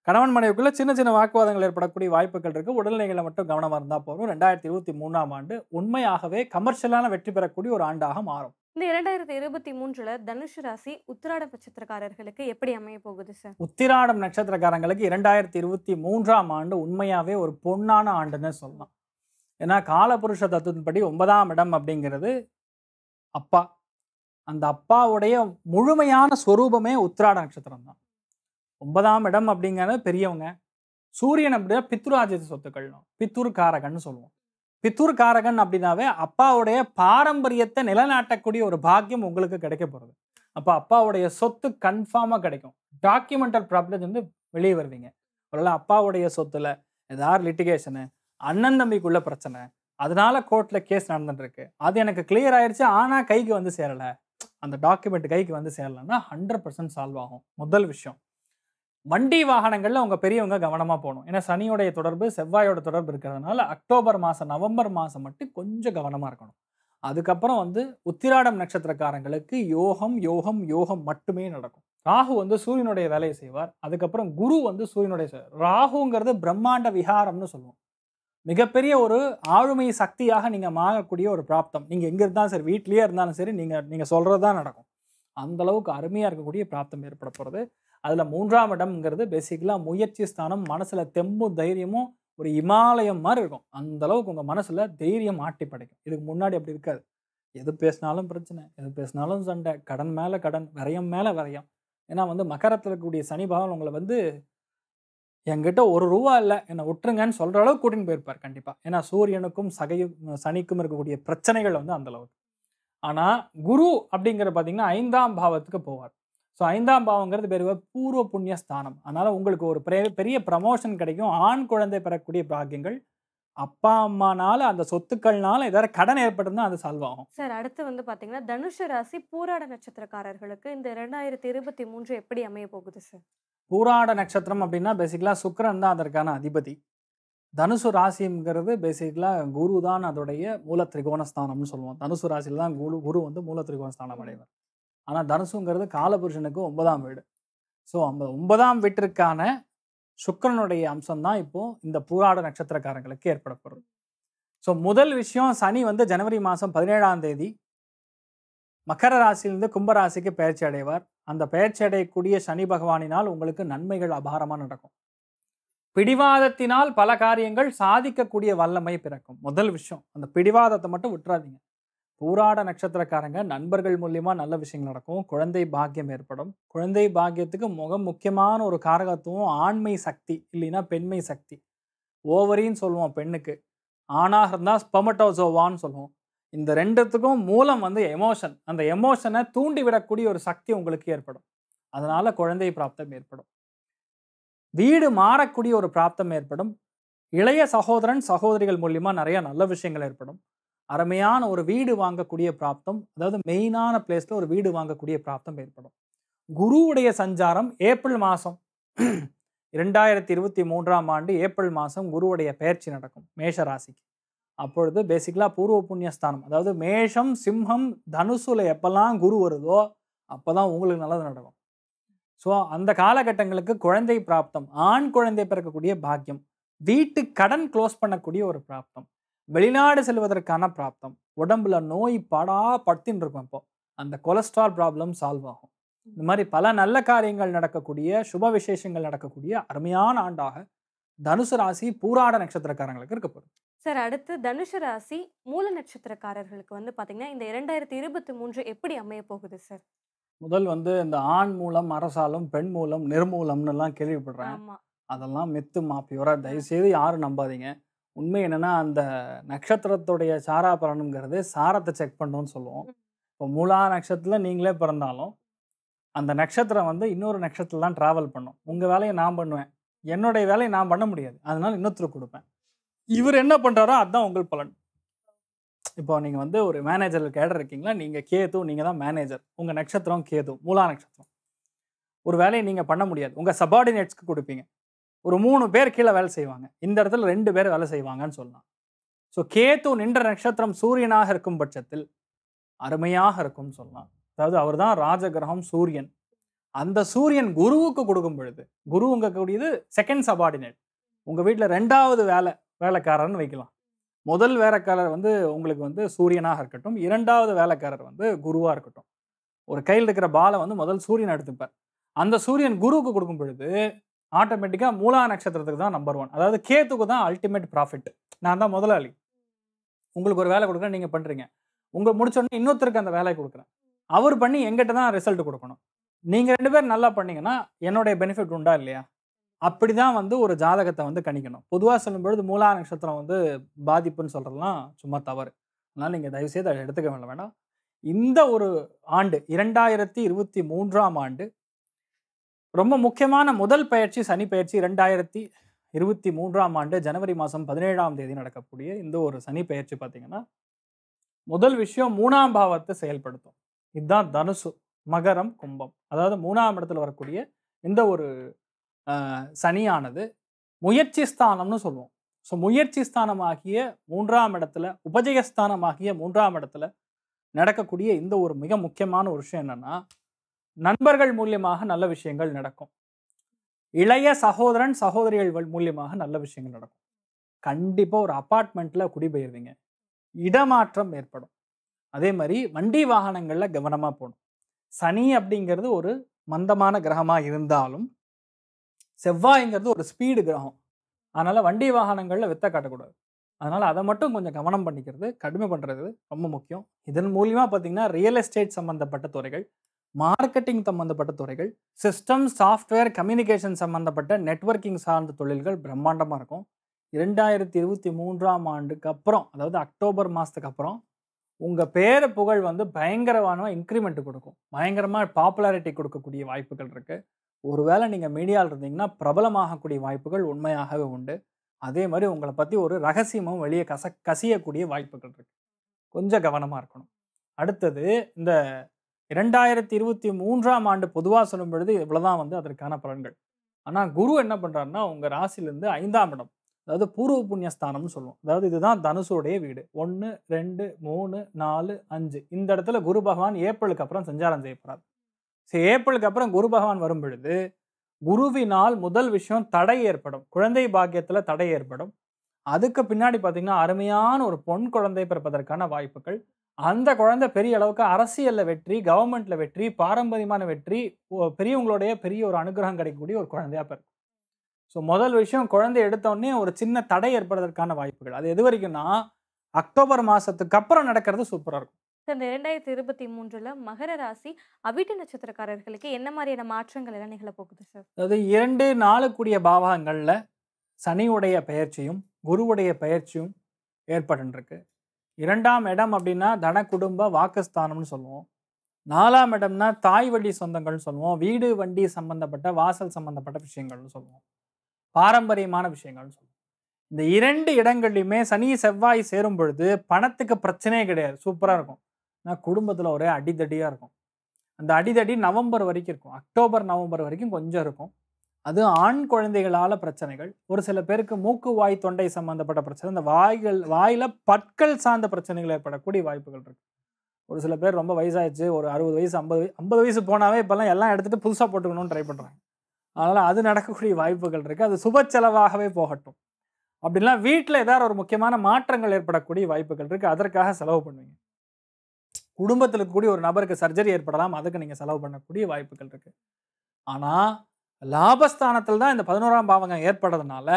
கணவன் மனைவிக்குள்ளே சின்ன சின்ன வாக்குவாதங்கள் ஏற்படக்கூடிய வாய்ப்புகள் இருக்குது உடல்நிலைகளை மட்டும் கவனமாக இருந்தால் போதும் ரெண்டாயிரத்தி இருபத்தி மூணாம் ஆண்டு உண்மையாகவே கமர்ஷியலான வெற்றி பெறக்கூடிய ஒரு ஆண்டாக மாறும் இந்த இரண்டாயிரத்தி இருபத்தி மூன்றுல தனுஷ் ராசி உத்திராடம் நட்சத்திரக்காரர்களுக்கு எப்படி அமைய போகுது சார் உத்திராடம் நட்சத்திரக்காரங்களுக்கு இரண்டாயிரத்தி இருபத்தி மூன்றாம் ஆண்டு உண்மையாவே ஒரு பொன்னான ஆண்டுன்னு சொல்லலாம் ஏன்னா காலபுருஷ தத்துவத்தின்படி ஒன்பதாம் இடம் அப்படிங்கிறது அப்பா அந்த அப்பாவுடைய முழுமையான ஸ்வரூபமே உத்திராட நட்சத்திரம் தான் ஒன்பதாம் இடம் அப்படிங்கிறது பெரியவங்க சூரியன் அப்படின்னா பித்ருராஜித சொத்துக்கள் பித்தூர் சொல்லுவோம் பித்தூர் காரகன் அப்படின்னாவே அப்பாவுடைய பாரம்பரியத்தை நிலநாட்டக்கூடிய ஒரு பாக்கியம் உங்களுக்கு கிடைக்க போகிறது அப்போ அப்பாவுடைய சொத்து கன்ஃபார்மாக கிடைக்கும் டாக்குமெண்டல் ப்ராப்ளம் வந்து வெளியே வருவீங்க ஒருவேளை அப்பாவுடைய சொத்துல ஏதாவது லிட்டிகேஷனு அண்ணன் தம்பிக்குள்ள பிரச்சனை அதனால கோர்ட்ல கேஸ் நடந்துட்டுருக்கு அது எனக்கு கிளியர் ஆயிடுச்சு ஆனால் கைக்கு வந்து சேரலை அந்த டாக்குமெண்ட் கைக்கு வந்து சேரலைன்னா ஹண்ட்ரட் பர்சன்ட் சால்வ் ஆகும் முதல் விஷயம் வண்டி வாகனங்களில் அவங்க பெரியவங்க கவனமாக போகணும் ஏன்னா சனியோடைய தொடர்பு செவ்வாயோட தொடர்பு இருக்கிறதுனால அக்டோபர் மாதம் நவம்பர் மாதம் மட்டும் கொஞ்சம் கவனமாக இருக்கணும் அதுக்கப்புறம் வந்து உத்திராடம் நட்சத்திரக்காரங்களுக்கு யோகம் யோகம் யோகம் மட்டுமே நடக்கும் ராகு வந்து சூரியனுடைய வேலையை செய்வார் அதுக்கப்புறம் குரு வந்து சூரியனுடைய ராகுங்கிறது பிரம்மாண்ட விஹாரம்னு சொல்லுவோம் மிகப்பெரிய ஒரு ஆளுமை சக்தியாக நீங்கள் மாறக்கூடிய ஒரு பிராப்தம் நீங்கள் எங்கே இருந்தாலும் சரி வீட்லேயே இருந்தாலும் சரி நீங்கள் நீங்கள் சொல்கிறது தான் நடக்கும் அந்தளவுக்கு அருமையாக இருக்கக்கூடிய பிராப்தம் ஏற்பட போகிறது அதில் மூன்றாம் இடம்ங்கிறது பேசிக்கலாக முயற்சி ஸ்தானம் மனசில் தெம்பும் தைரியமும் ஒரு இமாலயம் மாதிரி இருக்கும் அந்த அளவுக்கு உங்கள் மனசில் தைரியம் ஆட்டி படைக்கும் இதுக்கு முன்னாடி அப்படி இருக்காது எது பேசினாலும் பிரச்சனை எது பேசினாலும் சண்டை கடன் மேலே கடன் விரயம் மேலே விரயம் ஏன்னா வந்து மகரத்தில் இருக்கக்கூடிய சனி பகவான் உங்களை வந்து என்கிட்ட ஒரு ரூபா இல்லை என்னை விட்டுருங்கன்னு சொல்கிற அளவுக்கு கூட்டின்னு போயிருப்பார் கண்டிப்பாக ஏன்னா சூரியனுக்கும் சகையும் சனிக்கும் இருக்கக்கூடிய பிரச்சனைகள் வந்து அந்த அளவுக்கு ஆனால் குரு அப்படிங்கிற பார்த்தீங்கன்னா ஐந்தாம் பாவத்துக்கு போவார் ஸோ ஐந்தாம் பாவங்கிறது பேர் பூர்வ புண்ணிய ஸ்தானம் அதனால் உங்களுக்கு ஒரு பெரிய ப்ரமோஷன் கிடைக்கும் ஆண் குழந்தை பெறக்கூடிய பாக்கியங்கள் அப்பா அம்மானால அந்த சொத்துக்கள்னால ஏதாவது கடன் ஏற்பட்டிருந்தா அது சால்வ் ஆகும் சார் அடுத்து வந்து பார்த்தீங்கன்னா தனுஷ ராசி பூராட நட்சத்திரக்காரர்களுக்கு இந்த ரெண்டாயிரத்தி இருபத்தி மூன்று எப்படி அமைய போகுது சார் பூராட நட்சத்திரம் அப்படின்னா பேசிக்கலாக சுக்கரன் தான் அதற்கான அதிபதி தனுசு ராசிங்கிறது பேசிக்கலாக குரு தான் அதோடைய மூல திரிகோணஸ்தானம்னு சொல்லுவோம் தனுசு ராசியில் தான் குரு குரு வந்து மூல திரிகோணஸ்தானம் அடைவர் ஆனால் தனுசுங்கிறது காலபுருஷனுக்கு ஒன்பதாம் வீடு ஸோ அந்த ஒன்பதாம் வீட்டிற்கான சுக்கரனுடைய அம்சம்தான் இப்போது இந்த பூராட நட்சத்திரக்காரங்களுக்கு ஏற்படப்படுது ஸோ முதல் விஷயம் சனி வந்து ஜனவரி மாதம் பதினேழாம் தேதி மகர ராசியிலிருந்து கும்பராசிக்கு பயிற்சி அடைவார் அந்த பயிற்சி அடையக்கூடிய சனி பகவானினால் உங்களுக்கு நன்மைகள் அபாரமாக நடக்கும் பிடிவாதத்தினால் பல காரியங்கள் சாதிக்கக்கூடிய வல்லமை பிறக்கும் முதல் விஷயம் அந்த பிடிவாதத்தை மட்டும் விட்டுறாதீங்க பூராட நட்சத்திரக்காரங்க நண்பர்கள் மூலியமா நல்ல விஷயங்கள் நடக்கும் குழந்தை பாக்கியம் ஏற்படும் குழந்தை பாக்கியத்துக்கு முகம் முக்கியமான ஒரு காரகத்துவம் ஆண்மை சக்தி இல்லைன்னா பெண்மை சக்தி ஓவரின்னு சொல்லுவோம் பெண்ணுக்கு ஆணாக இருந்தால் ஸ்பமட்டோசோவான்னு சொல்லுவோம் இந்த ரெண்டுத்துக்கும் மூலம் வந்து எமோஷன் அந்த எமோஷனை தூண்டிவிடக்கூடிய ஒரு சக்தி உங்களுக்கு ஏற்படும் அதனால் குழந்தை பிராப்தம் ஏற்படும் வீடு மாறக்கூடிய ஒரு பிராப்தம் ஏற்படும் இளைய சகோதரன் சகோதரிகள் மூலியமாக நிறைய நல்ல விஷயங்கள் ஏற்படும் அருமையான ஒரு வீடு வாங்கக்கூடிய பிராப்தம் அதாவது மெயினான பிளேஸில் ஒரு வீடு வாங்கக்கூடிய பிராப்தம் ஏற்படும் குருவுடைய சஞ்சாரம் ஏப்ரல் மாதம் இரண்டாயிரத்தி இருபத்தி மூன்றாம் ஆண்டு ஏப்ரல் மாதம் குருவுடைய பயிற்சி நடக்கும் மேஷ ராசிக்கு அப்பொழுது பேசிக்கலாக பூர்வ புண்ணியஸ்தானம் அதாவது மேஷம் சிம்ஹம் தனுசுல எப்பெல்லாம் குரு வருதோ அப்போ தான் உங்களுக்கு நல்லது நடக்கும் ஸோ அந்த காலகட்டங்களுக்கு குழந்தை பிராப்தம் ஆண் குழந்தை பிறக்கக்கூடிய பாக்கியம் வீட்டு கடன் க்ளோஸ் பண்ணக்கூடிய ஒரு பிராப்தம் வெளிநாடு செல்வதற்கான பிராப்தம் உடம்புல நோய் படா படுத்தின்னு இருக்கும் இப்போ அந்த கொலஸ்ட்ரால் ப்ராப்ளம் சால்வ் ஆகும் இந்த மாதிரி பல நல்ல காரியங்கள் நடக்கக்கூடிய சுப விசேஷங்கள் நடக்கக்கூடிய அருமையான ஆண்டாக தனுசு ராசி பூராட நட்சத்திரக்காரங்களுக்கு இருக்க போகுது சார் அடுத்து தனுசு ராசி மூல நட்சத்திரக்காரர்களுக்கு வந்து பார்த்தீங்கன்னா இந்த இரண்டாயிரத்தி இருபத்தி மூன்று எப்படி அமைய போகுது சார் முதல் வந்து இந்த ஆண் மூலம் அரசாலும் பெண் மூலம் எல்லாம் கேள்விப்படுறேன் அதெல்லாம் மெத்து மாப்பியோட தயவுசெய்து யாரும் நம்பாதீங்க உண்மை என்னென்னா அந்த நட்சத்திரத்துடைய சாரா பலனுங்கிறது சாரத்தை செக் பண்ணோன்னு சொல்லுவோம் இப்போ மூலா நட்சத்திரத்தில் நீங்களே பிறந்தாலும் அந்த நட்சத்திரம் வந்து இன்னொரு நட்சத்திரம் தான் ட்ராவல் பண்ணும் உங்கள் வேலையை நான் பண்ணுவேன் என்னுடைய வேலையை நான் பண்ண முடியாது அதனால இன்னொருத்தர் கொடுப்பேன் இவர் என்ன பண்ணுறாரோ அதுதான் உங்கள் பலன் இப்போ நீங்கள் வந்து ஒரு மேனேஜரில் கேடர் இருக்கீங்களா நீங்கள் கேது நீங்கள் தான் மேனேஜர் உங்கள் நட்சத்திரம் கேது மூலா நட்சத்திரம் ஒரு வேலையை நீங்கள் பண்ண முடியாது உங்கள் சபார்டினேட்ஸ்க்கு கொடுப்பீங்க ஒரு மூணு பேர் கீழே வேலை செய்வாங்க இந்த இடத்துல ரெண்டு பேர் வேலை செய்வாங்கன்னு சொல்லலாம் ஸோ கேத்து நின்ற நட்சத்திரம் சூரியனாக இருக்கும் பட்சத்தில் அருமையாக இருக்கும்னு சொல்லலாம் அதாவது அவர் தான் ராஜகிரகம் சூரியன் அந்த சூரியன் குருவுக்கு கொடுக்கும் பொழுது குருவுங்க கூடியது செகண்ட் சபார்டினேட் உங்கள் வீட்டில் ரெண்டாவது வேலை வேலைக்காரர்னு வைக்கலாம் முதல் வேலைக்காரர் வந்து உங்களுக்கு வந்து சூரியனாக இருக்கட்டும் இரண்டாவது வேலைக்காரர் வந்து குருவாக இருக்கட்டும் ஒரு கையில் இருக்கிற பாலை வந்து முதல் சூரியன் எடுத்துப்பார் அந்த சூரியன் குருவுக்கு கொடுக்கும் பொழுது ஆட்டோமேட்டிக்காக மூலா நட்சத்திரத்துக்கு தான் நம்பர் ஒன் அதாவது கேத்துக்கு தான் அல்டிமேட் ப்ராஃபிட் நான் தான் முதலாளி உங்களுக்கு ஒரு வேலை கொடுக்குறேன் நீங்கள் பண்ணுறீங்க உங்கள் முடிச்சோடனே இன்னொருத்தருக்கு அந்த வேலையை கொடுக்குறேன் அவர் பண்ணி எங்கிட்ட தான் ரிசல்ட் கொடுக்கணும் நீங்கள் ரெண்டு பேர் நல்லா பண்ணீங்கன்னா என்னுடைய பெனிஃபிட் உண்டா இல்லையா அப்படி தான் வந்து ஒரு ஜாதகத்தை வந்து கணிக்கணும் பொதுவாக சொல்லும்பொழுது மூலா நட்சத்திரம் வந்து பாதிப்புன்னு சொல்கிறதுலாம் சும்மா தவறு அதனால் நீங்கள் தயவுசெய்து அதை எடுத்துக்க வேண்டாம் வேண்டாம் இந்த ஒரு ஆண்டு இரண்டாயிரத்தி இருபத்தி மூன்றாம் ஆண்டு ரொம்ப முக்கியமான முதல் பயிற்சி சனி பயிற்சி ரெண்டாயிரத்தி இருபத்தி மூன்றாம் ஆண்டு ஜனவரி மாதம் பதினேழாம் தேதி நடக்கக்கூடிய இந்த ஒரு சனி பயிற்சி பார்த்தீங்கன்னா முதல் விஷயம் மூணாம் பாவத்தை செயல்படுத்தும் இதுதான் தனுசு மகரம் கும்பம் அதாவது மூணாம் இடத்துல வரக்கூடிய இந்த ஒரு சனியானது முயற்சி ஸ்தானம்னு சொல்லுவோம் ஸோ முயற்சி ஸ்தானமாகிய மூன்றாம் இடத்துல உபஜயஸ்தானமாகிய மூன்றாம் இடத்துல நடக்கக்கூடிய இந்த ஒரு மிக முக்கியமான ஒரு விஷயம் என்னென்னா நண்பர்கள் மூலியமாக நல்ல விஷயங்கள் நடக்கும் இளைய சகோதரன் சகோதரிகள் மூலியமாக நல்ல விஷயங்கள் நடக்கும் கண்டிப்பாக ஒரு அப்பார்ட்மெண்ட்டில் குடிபெயர்வீங்க இடமாற்றம் ஏற்படும் அதே மாதிரி வண்டி வாகனங்களில் கவனமாக போகணும் சனி அப்படிங்கிறது ஒரு மந்தமான கிரகமாக இருந்தாலும் செவ்வாய்ங்கிறது ஒரு ஸ்பீடு கிரகம் அதனால் வண்டி வாகனங்களில் வித்த காட்டக்கூடாது அதனால் அதை மட்டும் கொஞ்சம் கவனம் பண்ணிக்கிறது கடுமை பண்ணுறது ரொம்ப முக்கியம் இதன் மூலியமாக பார்த்திங்கன்னா ரியல் எஸ்டேட் சம்மந்தப்பட்ட துறைகள் மார்க்கெட்டிங் சம்பந்தப்பட்ட துறைகள் சிஸ்டம் சாஃப்ட்வேர் கம்யூனிகேஷன் சம்பந்தப்பட்ட நெட்ஒர்க்கிங் சார்ந்த தொழில்கள் பிரம்மாண்டமாக இருக்கும் இரண்டாயிரத்தி இருபத்தி மூன்றாம் ஆண்டுக்கு அப்புறம் அதாவது அக்டோபர் மாதத்துக்கு அப்புறம் உங்கள் பேர புகழ் வந்து பயங்கரமான இன்க்ரிமெண்ட் கொடுக்கும் பயங்கரமாக பாப்புலாரிட்டி கொடுக்கக்கூடிய வாய்ப்புகள் இருக்குது ஒருவேளை நீங்கள் மீடியாவில் இருந்தீங்கன்னா பிரபலமாகக்கூடிய வாய்ப்புகள் உண்மையாகவே உண்டு அதே மாதிரி உங்களை பற்றி ஒரு ரகசியமும் வெளியே கச கசியக்கூடிய வாய்ப்புகள் இருக்குது கொஞ்சம் கவனமாக இருக்கணும் அடுத்தது இந்த இரண்டாயிரத்தி இருபத்தி மூன்றாம் ஆண்டு பொதுவாக சொல்லும் பொழுது இவ்வளோதான் வந்து அதற்கான பலன்கள் ஆனால் குரு என்ன பண்ணுறாருன்னா உங்கள் ராசிலேருந்து ஐந்தாம் இடம் அதாவது பூர்வ புண்ணியஸ்தானம்னு சொல்லுவோம் அதாவது இதுதான் தனுசுடைய வீடு ஒன்று ரெண்டு மூணு நாலு அஞ்சு இந்த இடத்துல குரு பகவான் ஏப்ரலுக்கு அப்புறம் சஞ்சாரம் செய்யப்படுறார் சரி ஏப்ரலுக்கு அப்புறம் குரு பகவான் வரும் பொழுது குருவினால் முதல் விஷயம் தடை ஏற்படும் குழந்தை பாக்கியத்தில் தடை ஏற்படும் அதுக்கு பின்னாடி பார்த்தீங்கன்னா அருமையான ஒரு பொன் குழந்தை பிறப்பதற்கான வாய்ப்புகள் அந்த குழந்தை பெரிய அளவுக்கு அரசியலில் வெற்றி கவர்மெண்ட்டில் வெற்றி பாரம்பரியமான வெற்றி பெரியவங்களுடைய பெரிய ஒரு அனுகிரகம் கிடைக்கக்கூடிய ஒரு குழந்தையாக பிறக்கும் ஸோ முதல் விஷயம் குழந்தை எடுத்தோடனே ஒரு சின்ன தடை ஏற்படுவதற்கான வாய்ப்புகள் அது எது வரைக்கும்னா அக்டோபர் மாதத்துக்கு அப்புறம் நடக்கிறது சூப்பராக இருக்கும் சார் இந்த இரண்டாயிரத்தி இருபத்தி மூன்றில் மகர ராசி அவிட்டு நட்சத்திரக்காரர்களுக்கு என்ன மாதிரியான மாற்றங்கள் எல்லாம் நிகழ போகுது சார் அதாவது இரண்டு நாளுக்குரிய பாவகங்களில் சனியுடைய பயிற்சியும் குருவுடைய பயிற்சியும் ஏற்பட்டுருக்கு இரண்டாம் இடம் அப்படின்னா தன குடும்ப வாக்குஸ்தானம்னு சொல்லுவோம் நாலாம் இடம்னா தாய் வழி சொந்தங்கள்னு சொல்லுவோம் வீடு வண்டி சம்பந்தப்பட்ட வாசல் சம்பந்தப்பட்ட விஷயங்கள்னு சொல்லுவோம் பாரம்பரியமான விஷயங்கள்னு சொல்லுவோம் இந்த இரண்டு இடங்கள்லையுமே சனி செவ்வாய் சேரும் பொழுது பணத்துக்கு பிரச்சனையே கிடையாது சூப்பராக இருக்கும் ஆனால் குடும்பத்தில் ஒரே அடிதடியாக இருக்கும் அந்த அடிதடி நவம்பர் வரைக்கும் இருக்கும் அக்டோபர் நவம்பர் வரைக்கும் கொஞ்சம் இருக்கும் அது ஆண் குழந்தைகளால் பிரச்சனைகள் ஒரு சில பேருக்கு மூக்கு வாய் தொண்டை சம்மந்தப்பட்ட பிரச்சனை இந்த வாய்கள் வாயில் பற்கள் சார்ந்த பிரச்சனைகள் ஏற்படக்கூடிய வாய்ப்புகள் இருக்கு ஒரு சில பேர் ரொம்ப வயசாயிடுச்சு ஒரு அறுபது வயசு ஐம்பது வயசு ஐம்பது வயசு போனாவே இப்போல்லாம் எல்லாம் எடுத்துகிட்டு புதுசாக போட்டுக்கணும்னு ட்ரை பண்ணுறாங்க அதனால் அது நடக்கக்கூடிய வாய்ப்புகள் இருக்குது அது சுப செலவாகவே போகட்டும் அப்படின்லாம் வீட்டில் ஏதாவது ஒரு முக்கியமான மாற்றங்கள் ஏற்படக்கூடிய வாய்ப்புகள் இருக்குது அதற்காக செலவு பண்ணுவீங்க குடும்பத்தில் இருக்கக்கூடிய ஒரு நபருக்கு சர்ஜரி ஏற்படலாம் அதுக்கு நீங்கள் செலவு பண்ணக்கூடிய வாய்ப்புகள் இருக்குது ஆனால் லாபஸ்தானத்தில் தான் இந்த பதினோராம் பாவகம் ஏற்படுறதுனால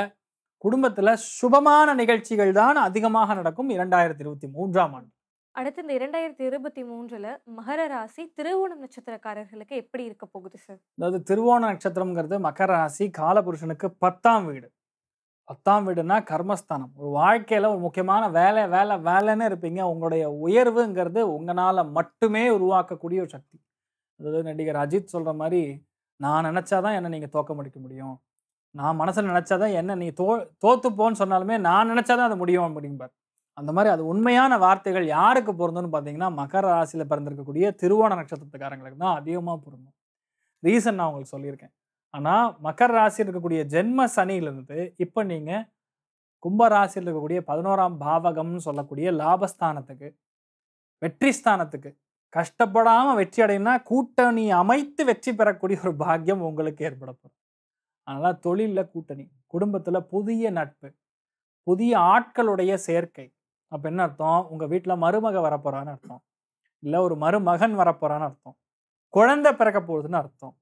குடும்பத்தில் சுபமான நிகழ்ச்சிகள் தான் அதிகமாக நடக்கும் இரண்டாயிரத்தி இருபத்தி மூன்றாம் ஆண்டு அடுத்து இந்த இரண்டாயிரத்தி இருபத்தி மூன்றில் மகர ராசி திருவோண நட்சத்திரக்காரர்களுக்கு எப்படி இருக்க போகுது சார் அதாவது திருவோண நட்சத்திரம்ங்கிறது மகர ராசி காலபுருஷனுக்கு பத்தாம் வீடு பத்தாம் வீடுனா கர்மஸ்தானம் ஒரு வாழ்க்கையில் ஒரு முக்கியமான வேலை வேலை வேலைன்னு இருப்பீங்க உங்களுடைய உயர்வுங்கிறது உங்களால் மட்டுமே உருவாக்கக்கூடிய ஒரு சக்தி அதாவது நடிகர் அஜித் சொல்கிற மாதிரி நான் நினச்சாதான் என்னை நீங்கள் தோக்க முடிக்க முடியும் நான் மனசில் நினச்சாதான் என்ன நீ தோ தோற்றுப்போன்னு சொன்னாலுமே நான் நினச்சாதான் அது முடியும் அப்படிம்பார் அந்த மாதிரி அது உண்மையான வார்த்தைகள் யாருக்கு பொருந்தும்னு பார்த்தீங்கன்னா மகர ராசியில் பிறந்திருக்கக்கூடிய திருவோண நட்சத்திரத்துக்காரங்களுக்கு தான் அதிகமாக பொருந்தும் ரீசன் நான் உங்களுக்கு சொல்லியிருக்கேன் ஆனால் மகர ராசியில் இருக்கக்கூடிய ஜென்ம சனியிலிருந்து இப்போ நீங்கள் கும்ப ராசியில் இருக்கக்கூடிய பதினோராம் பாவகம்னு சொல்லக்கூடிய லாபஸ்தானத்துக்கு வெற்றி ஸ்தானத்துக்கு கஷ்டப்படாமல் வெற்றி அடையினா கூட்டணி அமைத்து வெற்றி பெறக்கூடிய ஒரு பாக்கியம் உங்களுக்கு ஏற்படப்படும் அதனால் தொழிலில் கூட்டணி குடும்பத்தில் புதிய நட்பு புதிய ஆட்களுடைய சேர்க்கை அப்போ என்ன அர்த்தம் உங்கள் வீட்டில் மருமக வரப்போகிறான்னு அர்த்தம் இல்லை ஒரு மருமகன் வரப்போகிறான்னு அர்த்தம் குழந்தை பிறக்க போகுதுன்னு அர்த்தம்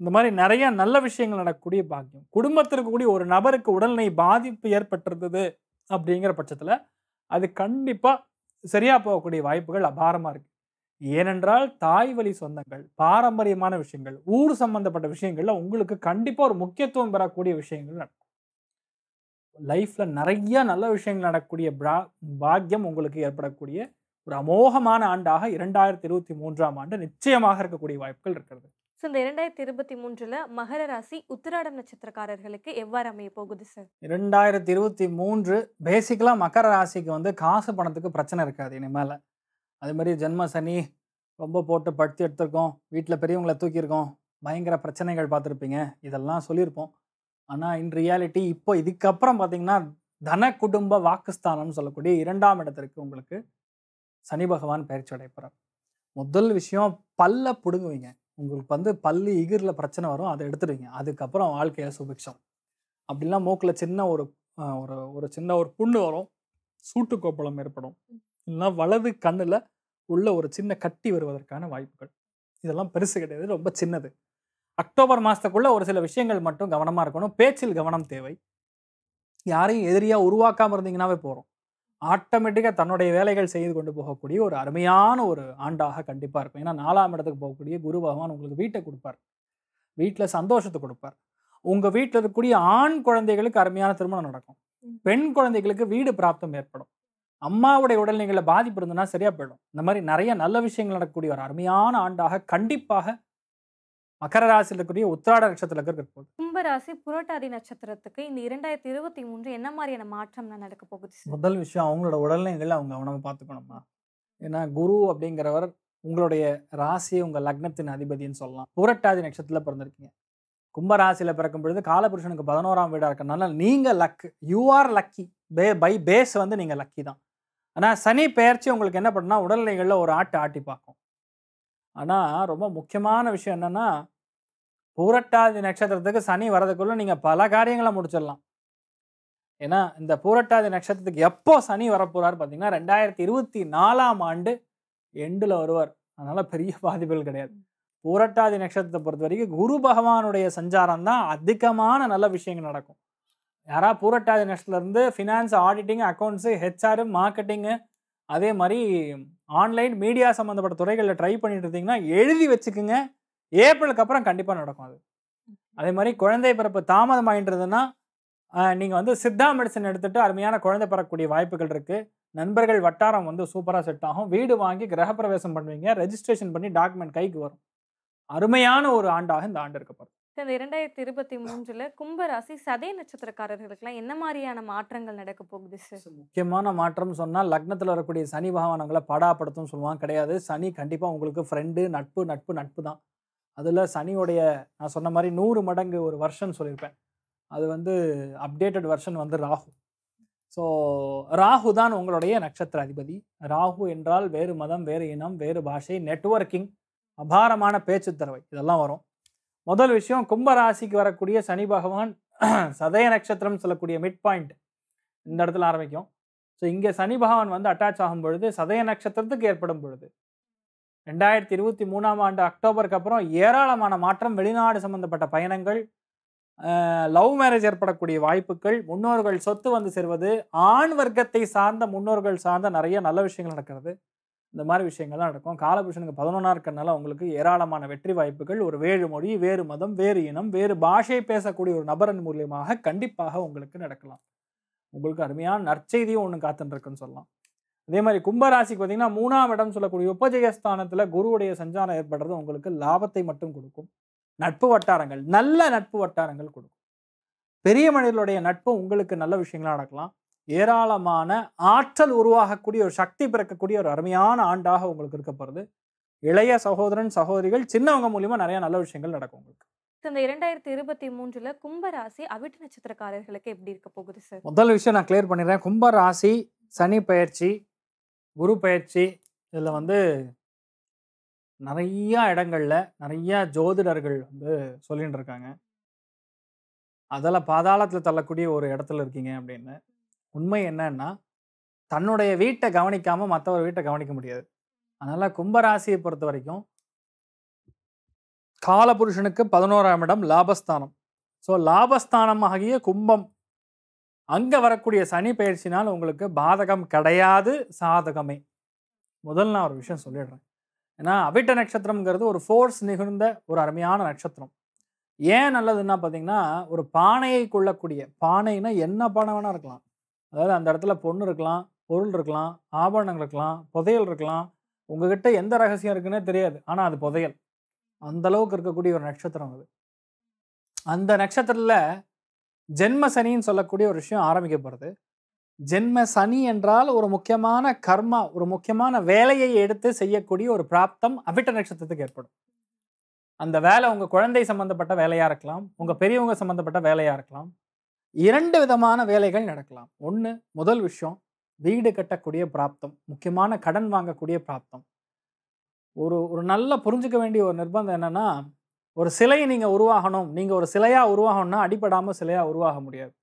இந்த மாதிரி நிறைய நல்ல விஷயங்கள் நடக்கக்கூடிய பாக்கியம் குடும்பத்திற்கு கூடிய ஒரு நபருக்கு உடல்நிலை பாதிப்பு ஏற்பட்டிருந்தது அப்படிங்கிற பட்சத்தில் அது கண்டிப்பாக சரியாக போகக்கூடிய வாய்ப்புகள் அபாரமாக இருக்குது ஏனென்றால் தாய் வழி சொந்தங்கள் பாரம்பரியமான விஷயங்கள் ஊர் சம்பந்தப்பட்ட விஷயங்கள்ல உங்களுக்கு கண்டிப்பாக ஒரு முக்கியத்துவம் பெறக்கூடிய விஷயங்கள் நடக்கும் லைஃப்பில் நிறைய நல்ல விஷயங்கள் நடக்கக்கூடிய பாக்கியம் உங்களுக்கு ஏற்படக்கூடிய ஒரு அமோகமான ஆண்டாக இரண்டாயிரத்தி இருபத்தி மூன்றாம் ஆண்டு நிச்சயமாக இருக்கக்கூடிய வாய்ப்புகள் இருக்கிறது சார் இந்த இரண்டாயிரத்தி இருபத்தி மூன்றில் மகர ராசி உத்திராடம் நட்சத்திரக்காரர்களுக்கு எவ்வாறு அமைய போகுது சார் இரண்டாயிரத்தி இருபத்தி மூன்று பேசிக்கலாக மகர ராசிக்கு வந்து காசு பணத்துக்கு பிரச்சனை இருக்காது இனிமேல் அதே மாதிரி ஜென்ம சனி ரொம்ப போட்டு படுத்தி எடுத்திருக்கோம் வீட்டில் பெரியவங்களை தூக்கியிருக்கோம் பயங்கர பிரச்சனைகள் பார்த்துருப்பீங்க இதெல்லாம் சொல்லியிருப்போம் ஆனால் இன் ரியாலிட்டி இப்போ இதுக்கப்புறம் பார்த்தீங்கன்னா தன குடும்ப வாக்குஸ்தானம்னு சொல்லக்கூடிய இரண்டாம் இடத்திற்கு உங்களுக்கு சனி பகவான் பயிற்சி அடைப்புறார் முதல் விஷயம் பல்ல பிடுங்குவீங்க உங்களுக்கு வந்து பல்லு இகிரில் பிரச்சனை வரும் அதை எடுத்துடுவீங்க அதுக்கப்புறம் வாழ்க்கையில் சுபிக்ஷம் அப்படிலாம் மூக்கில் சின்ன ஒரு ஒரு ஒரு சின்ன ஒரு புண்ணு வரும் சூட்டு கோப்பலம் ஏற்படும் இல்லைன்னா வலது கண்ணில் உள்ள ஒரு சின்ன கட்டி வருவதற்கான வாய்ப்புகள் இதெல்லாம் பெருசு கிடையாது ரொம்ப சின்னது அக்டோபர் மாதத்துக்குள்ளே ஒரு சில விஷயங்கள் மட்டும் கவனமாக இருக்கணும் பேச்சில் கவனம் தேவை யாரையும் எதிரியாக உருவாக்காமல் இருந்தீங்கன்னாவே போகிறோம் ஆட்டோமேட்டிக்காக தன்னுடைய வேலைகள் செய்து கொண்டு போகக்கூடிய ஒரு அருமையான ஒரு ஆண்டாக கண்டிப்பாக இருக்கும் ஏன்னா நாலாம் இடத்துக்கு போகக்கூடிய குரு பகவான் உங்களுக்கு வீட்டை கொடுப்பார் வீட்டில் சந்தோஷத்தை கொடுப்பார் உங்கள் வீட்டில் இருக்கக்கூடிய ஆண் குழந்தைகளுக்கு அருமையான திருமணம் நடக்கும் பெண் குழந்தைகளுக்கு வீடு பிராப்தம் ஏற்படும் அம்மாவுடைய உடல்நிலைகளில் பாதிப்பு இருந்ததுன்னா சரியாக போயிடும் இந்த மாதிரி நிறைய நல்ல விஷயங்கள் நடக்கக்கூடிய ஒரு அருமையான ஆண்டாக கண்டிப்பாக மகர ராசியில் இருக்கக்கூடிய உத்திராட நட்சத்திரத்தில் இருக்க போகுது கும்பராசி புரட்டாதி நட்சத்திரத்துக்கு இந்த இரண்டாயிரத்தி இருபத்தி மூன்று என்ன மாதிரியான மாற்றம் தான் நடக்க போகுது முதல் விஷயம் அவங்களோட உடல்நிலைகளை அவங்க கவனமாக பார்த்துக்கணுமா ஏன்னா குரு அப்படிங்கிறவர் உங்களுடைய ராசியை உங்கள் லக்னத்தின் அதிபதின்னு சொல்லலாம் புரட்டாதி நட்சத்திரத்தில் பிறந்திருக்கீங்க கும்பராசியில் பிறக்கும் பொழுது காலபுருஷனுக்கு பதினோராம் வீடாக இருக்கனால நீங்கள் லக்கு யூ ஆர் லக்கி பே பை பேஸ் வந்து நீங்கள் லக்கி தான் ஆனால் சனி பெயர்ச்சி உங்களுக்கு என்ன பண்ணுன்னா உடல்நிலைகளில் ஒரு ஆட்டு ஆட்டி பார்க்கும் ஆனால் ரொம்ப முக்கியமான விஷயம் என்னென்னா பூரட்டாதி நட்சத்திரத்துக்கு சனி வரதுக்குள்ளே நீங்கள் பல காரியங்களை முடிச்சிடலாம் ஏன்னா இந்த பூரட்டாதி நட்சத்திரத்துக்கு எப்போ சனி வரப்போகிறார் பார்த்தீங்கன்னா ரெண்டாயிரத்தி இருபத்தி நாலாம் ஆண்டு எண்டில் வருவார் அதனால் பெரிய பாதிப்புகள் கிடையாது பூரட்டாதி நட்சத்திரத்தை பொறுத்த வரைக்கும் குரு பகவானுடைய சஞ்சாரம் தான் அதிகமான நல்ல விஷயங்கள் நடக்கும் யாராவது பூரட்டாதி நஷ்டத்துலேருந்து finance auditing accounts HR marketing அதே மாதிரி ஆன்லைன் மீடியா சம்மந்தப்பட்ட துறைகளில் ட்ரை பண்ணிட்டு இருந்தீங்கன்னா எழுதி வச்சுக்கோங்க ஏப்ரலுக்கு அப்புறம் கண்டிப்பாக நடக்கும் அது அதே மாதிரி குழந்தை பிறப்பு தாமதம் ஆகின்றதுன்னா நீங்கள் வந்து சித்தா மெடிசன் எடுத்துகிட்டு அருமையான குழந்தை பெறக்கூடிய வாய்ப்புகள் இருக்குது நண்பர்கள் வட்டாரம் வந்து சூப்பராக செட் ஆகும் வீடு வாங்கி கிரகப்பிரவேசம் பண்ணுவீங்க ரெஜிஸ்ட்ரேஷன் பண்ணி டாக்குமெண்ட் கைக்கு வரும் அருமையான ஒரு ஆண்டாக இந்த ஆண்டு இருக்கப்படும் இந்த இரண்டாயிரத்தி இருபத்தி மூன்றுல கும்பராசி சதய நட்சத்திரக்காரர்களுக்கெல்லாம் என்ன மாதிரியான மாற்றங்கள் நடக்க போகுது சார் முக்கியமான மாற்றம் சொன்னால் லக்னத்தில் வரக்கூடிய சனி பகவான் படாப்படுத்தும் சொல்லுவாங்க கிடையாது சனி கண்டிப்பாக உங்களுக்கு ஃப்ரெண்டு நட்பு நட்பு நட்பு தான் அதில் சனியோடைய நான் சொன்ன மாதிரி நூறு மடங்கு ஒரு வருஷன் சொல்லியிருப்பேன் அது வந்து அப்டேட்டட் வெர்ஷன் வந்து ராகு ஸோ ராகு தான் உங்களுடைய நட்சத்திர அதிபதி ராகு என்றால் வேறு மதம் வேறு இனம் வேறு பாஷை நெட்ஒர்க்கிங் அபாரமான பேச்சு தரவை இதெல்லாம் வரும் முதல் விஷயம் கும்ப ராசிக்கு வரக்கூடிய சனி பகவான் சதய நட்சத்திரம் சொல்லக்கூடிய மிட் பாயிண்ட் இந்த இடத்துல ஆரம்பிக்கும் ஸோ இங்கே சனி பகவான் வந்து அட்டாச் ஆகும் பொழுது சதய நட்சத்திரத்துக்கு ஏற்படும் பொழுது ரெண்டாயிரத்தி இருபத்தி மூணாம் ஆண்டு அக்டோபருக்கு அப்புறம் ஏராளமான மாற்றம் வெளிநாடு சம்மந்தப்பட்ட பயணங்கள் லவ் மேரேஜ் ஏற்படக்கூடிய வாய்ப்புகள் முன்னோர்கள் சொத்து வந்து சேர்வது ஆண் வர்க்கத்தை சார்ந்த முன்னோர்கள் சார்ந்த நிறைய நல்ல விஷயங்கள் நடக்கிறது இந்த மாதிரி விஷயங்கள்லாம் நடக்கும் காலபுருஷனுக்கு பதினொன்றா இருக்கிறனால உங்களுக்கு ஏராளமான வெற்றி வாய்ப்புகள் ஒரு வேறு மொழி வேறு மதம் வேறு இனம் வேறு பாஷையை பேசக்கூடிய ஒரு நபரன் மூலியமாக கண்டிப்பாக உங்களுக்கு நடக்கலாம் உங்களுக்கு அருமையான நற்செய்தியும் ஒன்று காத்துருக்குன்னு சொல்லலாம் அதே மாதிரி கும்பராசிக்கு பார்த்தீங்கன்னா மூணாம் இடம் சொல்லக்கூடிய உபஜயஸ்தானத்தில் குருவுடைய சஞ்சாரம் ஏற்படுறது உங்களுக்கு லாபத்தை மட்டும் கொடுக்கும் நட்பு வட்டாரங்கள் நல்ல நட்பு வட்டாரங்கள் கொடுக்கும் பெரிய மனிதர்களுடைய நட்பு உங்களுக்கு நல்ல விஷயங்களாக நடக்கலாம் ஏராளமான ஆற்றல் உருவாகக்கூடிய ஒரு சக்தி பிறக்கக்கூடிய ஒரு அருமையான ஆண்டாக உங்களுக்கு இருக்க போகிறது இளைய சகோதரன் சகோதரிகள் சின்னவங்க மூலியமாக நிறைய நல்ல விஷயங்கள் நடக்கும் உங்களுக்கு இந்த இரண்டாயிரத்தி இருபத்தி மூன்றுல கும்பராசி அவிட்டு நட்சத்திரக்காரர்களுக்கு எப்படி இருக்க போகுது சார் முதல் விஷயம் நான் கிளியர் பண்ணிடுறேன் கும்பராசி சனி பயிற்சி குரு பயிற்சி இதில் வந்து நிறைய இடங்களில் நிறைய ஜோதிடர்கள் வந்து சொல்லிட்டு இருக்காங்க அதெல்லாம் பாதாளத்தில் தள்ளக்கூடிய ஒரு இடத்துல இருக்கீங்க அப்படின்னு உண்மை என்னன்னா தன்னுடைய வீட்டை கவனிக்காமல் மற்றவர் வீட்டை கவனிக்க முடியாது அதனால் கும்பராசியை பொறுத்த வரைக்கும் காலபுருஷனுக்கு பதினோராம் இடம் லாபஸ்தானம் ஸோ லாபஸ்தானம் ஆகிய கும்பம் அங்கே வரக்கூடிய சனி பயிற்சினால் உங்களுக்கு பாதகம் கிடையாது சாதகமே முதல் நான் ஒரு விஷயம் சொல்லிடுறேன் ஏன்னா அபிட்ட நட்சத்திரம்ங்கிறது ஒரு ஃபோர்ஸ் நிகழ்ந்த ஒரு அருமையான நட்சத்திரம் ஏன் நல்லதுன்னா பார்த்தீங்கன்னா ஒரு பானையை கொள்ளக்கூடிய பானைனா என்ன பானை வேணால் இருக்கலாம் அதாவது அந்த இடத்துல பொண்ணு இருக்கலாம் பொருள் இருக்கலாம் ஆபரணங்கள் இருக்கலாம் புதையல் இருக்கலாம் உங்ககிட்ட எந்த ரகசியம் இருக்குன்னே தெரியாது ஆனால் அது புதையல் அந்த அளவுக்கு இருக்கக்கூடிய ஒரு நட்சத்திரம் அது அந்த நட்சத்திரத்தில் ஜென்ம சனின்னு சொல்லக்கூடிய ஒரு விஷயம் ஆரம்பிக்கப்படுது ஜென்ம சனி என்றால் ஒரு முக்கியமான கர்மா ஒரு முக்கியமான வேலையை எடுத்து செய்யக்கூடிய ஒரு பிராப்தம் அவிட்ட நட்சத்திரத்துக்கு ஏற்படும் அந்த வேலை உங்கள் குழந்தை சம்மந்தப்பட்ட வேலையாக இருக்கலாம் உங்கள் பெரியவங்க சம்மந்தப்பட்ட வேலையாக இருக்கலாம் இரண்டு விதமான வேலைகள் நடக்கலாம் ஒன்று முதல் விஷயம் வீடு கட்டக்கூடிய பிராப்தம் முக்கியமான கடன் வாங்கக்கூடிய பிராப்தம் ஒரு ஒரு நல்ல புரிஞ்சுக்க வேண்டிய ஒரு நிர்பந்தம் என்னென்னா ஒரு சிலையை நீங்கள் உருவாகணும் நீங்கள் ஒரு சிலையாக உருவாகணும்னா அடிப்படாமல் சிலையாக உருவாக முடியாது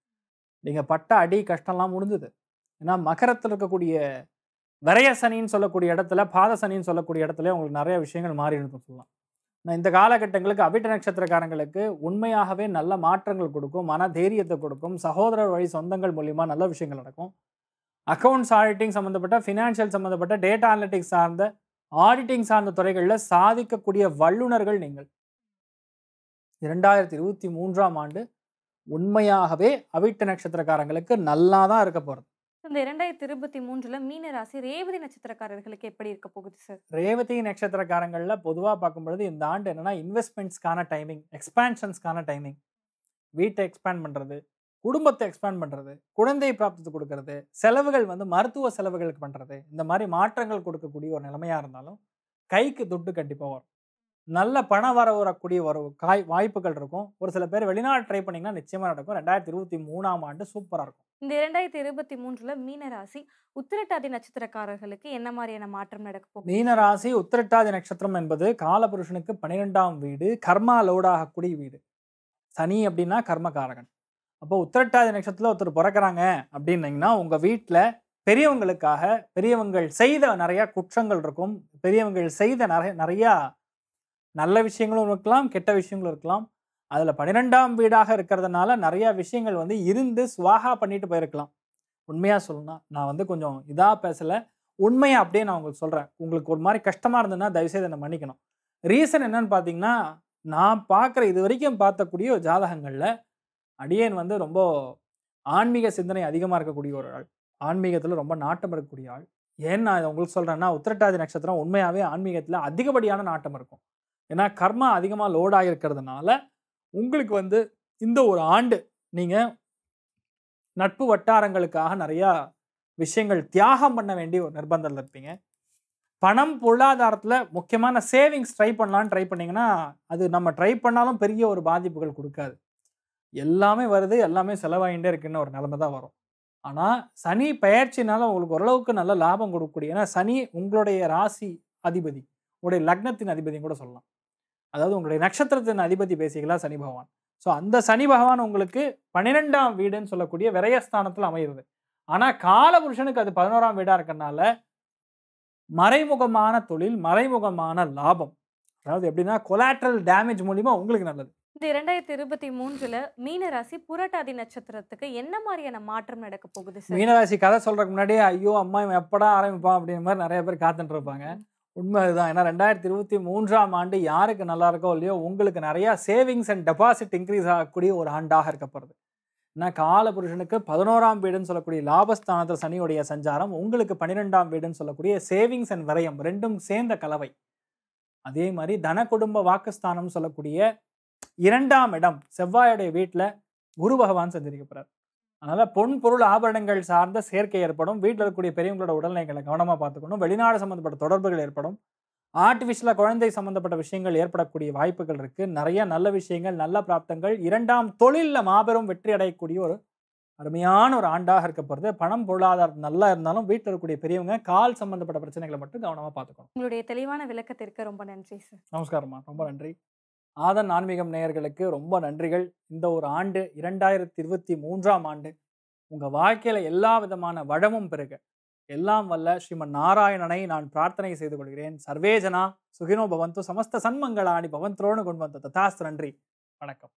நீங்கள் பட்ட அடி கஷ்டம்லாம் முடிஞ்சுது ஏன்னா மகரத்தில் இருக்கக்கூடிய விரைய சனின்னு சொல்லக்கூடிய இடத்துல பாத சனின்னு சொல்லக்கூடிய இடத்துல உங்களுக்கு நிறைய விஷயங்கள் மாறி இருக்கும் சொல்லலாம் இந்த காலகட்டங்களுக்கு அபிட்ட நட்சத்திரக்காரங்களுக்கு உண்மையாகவே நல்ல மாற்றங்கள் கொடுக்கும் மன தைரியத்தை கொடுக்கும் சகோதரர் வழி சொந்தங்கள் மூலிமா நல்ல விஷயங்கள் நடக்கும் அக்கௌண்ட்ஸ் ஆடிட்டிங் சம்மந்தப்பட்ட ஃபினான்ஷியல் சம்மந்தப்பட்ட டேட்டா அனலிட்டிக்ஸ் சார்ந்த ஆடிட்டிங் சார்ந்த துறைகளில் சாதிக்கக்கூடிய வல்லுநர்கள் நீங்கள் இரண்டாயிரத்தி இருபத்தி மூன்றாம் ஆண்டு உண்மையாகவே அவிட்ட நட்சத்திரக்காரங்களுக்கு நல்லா தான் இருக்க போகிறது இந்த இரண்டாயிரத்தி இருபத்தி மூன்றுல மீன ராசி ரேவதி நட்சத்திரக்காரர்களுக்கு எப்படி இருக்க போகுது சார் ரேவதி நட்சத்திரக்காரங்களில் பொதுவாக பார்க்கும்பொழுது இந்த ஆண்டு என்னன்னா இன்வெஸ்ட்மெண்ட்ஸ்க்கான டைமிங் எக்ஸ்பான்ஷன்ஸ்க்கான டைமிங் வீட்டை எக்ஸ்பேண்ட் பண்றது குடும்பத்தை எக்ஸ்பேண்ட் பண்ணுறது குழந்தை பிராப்தத்தை கொடுக்கறது செலவுகள் வந்து மருத்துவ செலவுகளுக்கு பண்ணுறது இந்த மாதிரி மாற்றங்கள் கொடுக்கக்கூடிய ஒரு நிலைமையாக இருந்தாலும் கைக்கு துட்டு கண்டிப்பாக வரும் நல்ல பணம் வர வரக்கூடிய ஒரு காய் வாய்ப்புகள் இருக்கும் ஒரு சில பேர் வெளிநாடு ட்ரை பண்ணீங்கன்னா நிச்சயமா நடக்கும் ரெண்டாயிரத்தி இருபத்தி மூணாம் ஆண்டு சூப்பராக இருக்கும் இந்த இரண்டாயிரத்தி இருபத்தி மூன்றில் மீனராசி உத்திரட்டாதி நட்சத்திரக்காரர்களுக்கு என்ன மாதிரியான மாற்றம் நடக்கும் மீனராசி உத்திரட்டாதி நட்சத்திரம் என்பது காலபுருஷனுக்கு பன்னிரெண்டாம் வீடு கர்மா லோடாகக்கூடிய வீடு சனி அப்படின்னா கர்மகாரகன் அப்போ உத்திரட்டாதி நட்சத்திரத்தில் ஒருத்தர் பிறக்கிறாங்க அப்படின்னீங்கன்னா உங்கள் வீட்டில் பெரியவங்களுக்காக பெரியவங்கள் செய்த நிறையா குற்றங்கள் இருக்கும் பெரியவங்கள் செய்த நிறைய நிறையா நல்ல விஷயங்களும் இருக்கலாம் கெட்ட விஷயங்களும் இருக்கலாம் அதில் பன்னிரெண்டாம் வீடாக இருக்கிறதுனால நிறையா விஷயங்கள் வந்து இருந்து சுவாகா பண்ணிட்டு போயிருக்கலாம் உண்மையாக சொல்லணும் நான் வந்து கொஞ்சம் இதாக பேசலை உண்மையாக அப்படியே நான் உங்களுக்கு சொல்கிறேன் உங்களுக்கு ஒரு மாதிரி கஷ்டமாக இருந்ததுன்னா தயவுசெய்து என்னை மன்னிக்கணும் ரீசன் என்னன்னு பார்த்தீங்கன்னா நான் பார்க்குற இது வரைக்கும் பார்த்தக்கூடிய ஜாதகங்களில் அடியேன் வந்து ரொம்ப ஆன்மீக சிந்தனை அதிகமாக இருக்கக்கூடிய ஒரு ஆள் ஆன்மீகத்தில் ரொம்ப நாட்டம் இருக்கக்கூடிய ஆள் ஏன் நான் உங்களுக்கு சொல்கிறேன்னா உத்திரட்டாதி நட்சத்திரம் உண்மையாகவே ஆன்மீகத்தில் அதிகப்படியான நாட்டம் இருக்கும் ஏன்னா கர்மா அதிகமாக லோடாக இருக்கிறதுனால உங்களுக்கு வந்து இந்த ஒரு ஆண்டு நீங்கள் நட்பு வட்டாரங்களுக்காக நிறையா விஷயங்கள் தியாகம் பண்ண வேண்டிய ஒரு நிர்பந்தத்தில் இருப்பீங்க பணம் பொருளாதாரத்தில் முக்கியமான சேவிங்ஸ் ட்ரை பண்ணலான்னு ட்ரை பண்ணிங்கன்னா அது நம்ம ட்ரை பண்ணாலும் பெரிய ஒரு பாதிப்புகள் கொடுக்காது எல்லாமே வருது எல்லாமே செலவாகிட்டே இருக்குன்னு ஒரு நிலமை தான் வரும் ஆனால் சனி பயிற்சினால உங்களுக்கு ஓரளவுக்கு நல்ல லாபம் கொடுக்கக்கூடிய ஏன்னா சனி உங்களுடைய ராசி அதிபதி உங்களுடைய லக்னத்தின் அதிபதியும் கூட சொல்லலாம் அதாவது உங்களுடைய நட்சத்திரத்தின் அதிபதி பேசிக்கலாம் சனி பகவான் ஸோ அந்த சனி பகவான் உங்களுக்கு பன்னிரெண்டாம் வீடுன்னு சொல்லக்கூடிய விரயஸ்தானத்தில் அமைகிறது ஆனால் காலபுருஷனுக்கு அது பதினோராம் வீடாக இருக்கனால மறைமுகமான தொழில் மறைமுகமான லாபம் அதாவது எப்படின்னா கொலாட்ரல் டேமேஜ் மூலிமா உங்களுக்கு நல்லது இந்த இரண்டாயிரத்தி இருபத்தி மூன்றுல மீனராசி புரட்டாதி நட்சத்திரத்துக்கு என்ன மாதிரியான மாற்றம் நடக்க போகுது மீனராசி கதை சொல்றதுக்கு முன்னாடியே ஐயோ அம்மா இவன் எப்படா ஆரம்பிப்பான் அப்படிங்கிற மாதிரி நிறைய பேர் காத்துட்டு இருப்பாங்க உண்மை அதுதான் ஏன்னா ரெண்டாயிரத்தி இருபத்தி மூன்றாம் ஆண்டு யாருக்கு நல்லா இருக்கோ இல்லையோ உங்களுக்கு நிறையா சேவிங்ஸ் அண்ட் டெபாசிட் இன்க்ரீஸ் ஆகக்கூடிய ஒரு ஆண்டாக இருக்கப்படுது ஏன்னா கால புருஷனுக்கு பதினோராம் வீடுன்னு சொல்லக்கூடிய லாபஸ்தானத்தில் சனியுடைய சஞ்சாரம் உங்களுக்கு பன்னிரெண்டாம் வீடுன்னு சொல்லக்கூடிய சேவிங்ஸ் அண்ட் விரயம் ரெண்டும் சேர்ந்த கலவை அதே மாதிரி தன குடும்ப வாக்குஸ்தானம் சொல்லக்கூடிய இரண்டாம் இடம் செவ்வாயுடைய வீட்டில் குரு பகவான் சஞ்சரிக்கப்படுறார் அதனால் பொன் பொருள் ஆபரணங்கள் சார்ந்த சேர்க்கை ஏற்படும் வீட்டில் இருக்கக்கூடிய பெரியவங்களோட உடல்நிலைகளை கவனமாக பார்த்துக்கணும் வெளிநாடு சம்மந்தப்பட்ட தொடர்புகள் ஏற்படும் ஆர்டிஃபிஷியலாக குழந்தை சம்மந்தப்பட்ட விஷயங்கள் ஏற்படக்கூடிய வாய்ப்புகள் இருக்குது நிறைய நல்ல விஷயங்கள் நல்ல பிராப்தங்கள் இரண்டாம் தொழிலில் மாபெரும் வெற்றி அடையக்கூடிய ஒரு அருமையான ஒரு ஆண்டாக இருக்க போகிறது பணம் பொருளாதாரம் நல்லா இருந்தாலும் வீட்டில் இருக்கக்கூடிய பெரியவங்க கால் சம்மந்தப்பட்ட பிரச்சனைகளை மட்டும் கவனமாக பார்த்துக்கணும் உங்களுடைய தெளிவான விளக்கத்திற்கு ரொம்ப நன்றி சார் நமஸ்காரம்மா ரொம்ப நன்றி ஆதன் ஆன்மீகம் நேயர்களுக்கு ரொம்ப நன்றிகள் இந்த ஒரு ஆண்டு இரண்டாயிரத்தி இருபத்தி மூன்றாம் ஆண்டு உங்கள் வாழ்க்கையில் எல்லா விதமான வளமும் பெருக எல்லாம் வல்ல ஸ்ரீமன் நாராயணனை நான் பிரார்த்தனை செய்து கொள்கிறேன் சர்வேஜனா சுகினோ பவந்தோ சமஸ்த சன்மங்களாணி பவந்தோன்னு கொண்டு வந்த ததாஸ் நன்றி வணக்கம்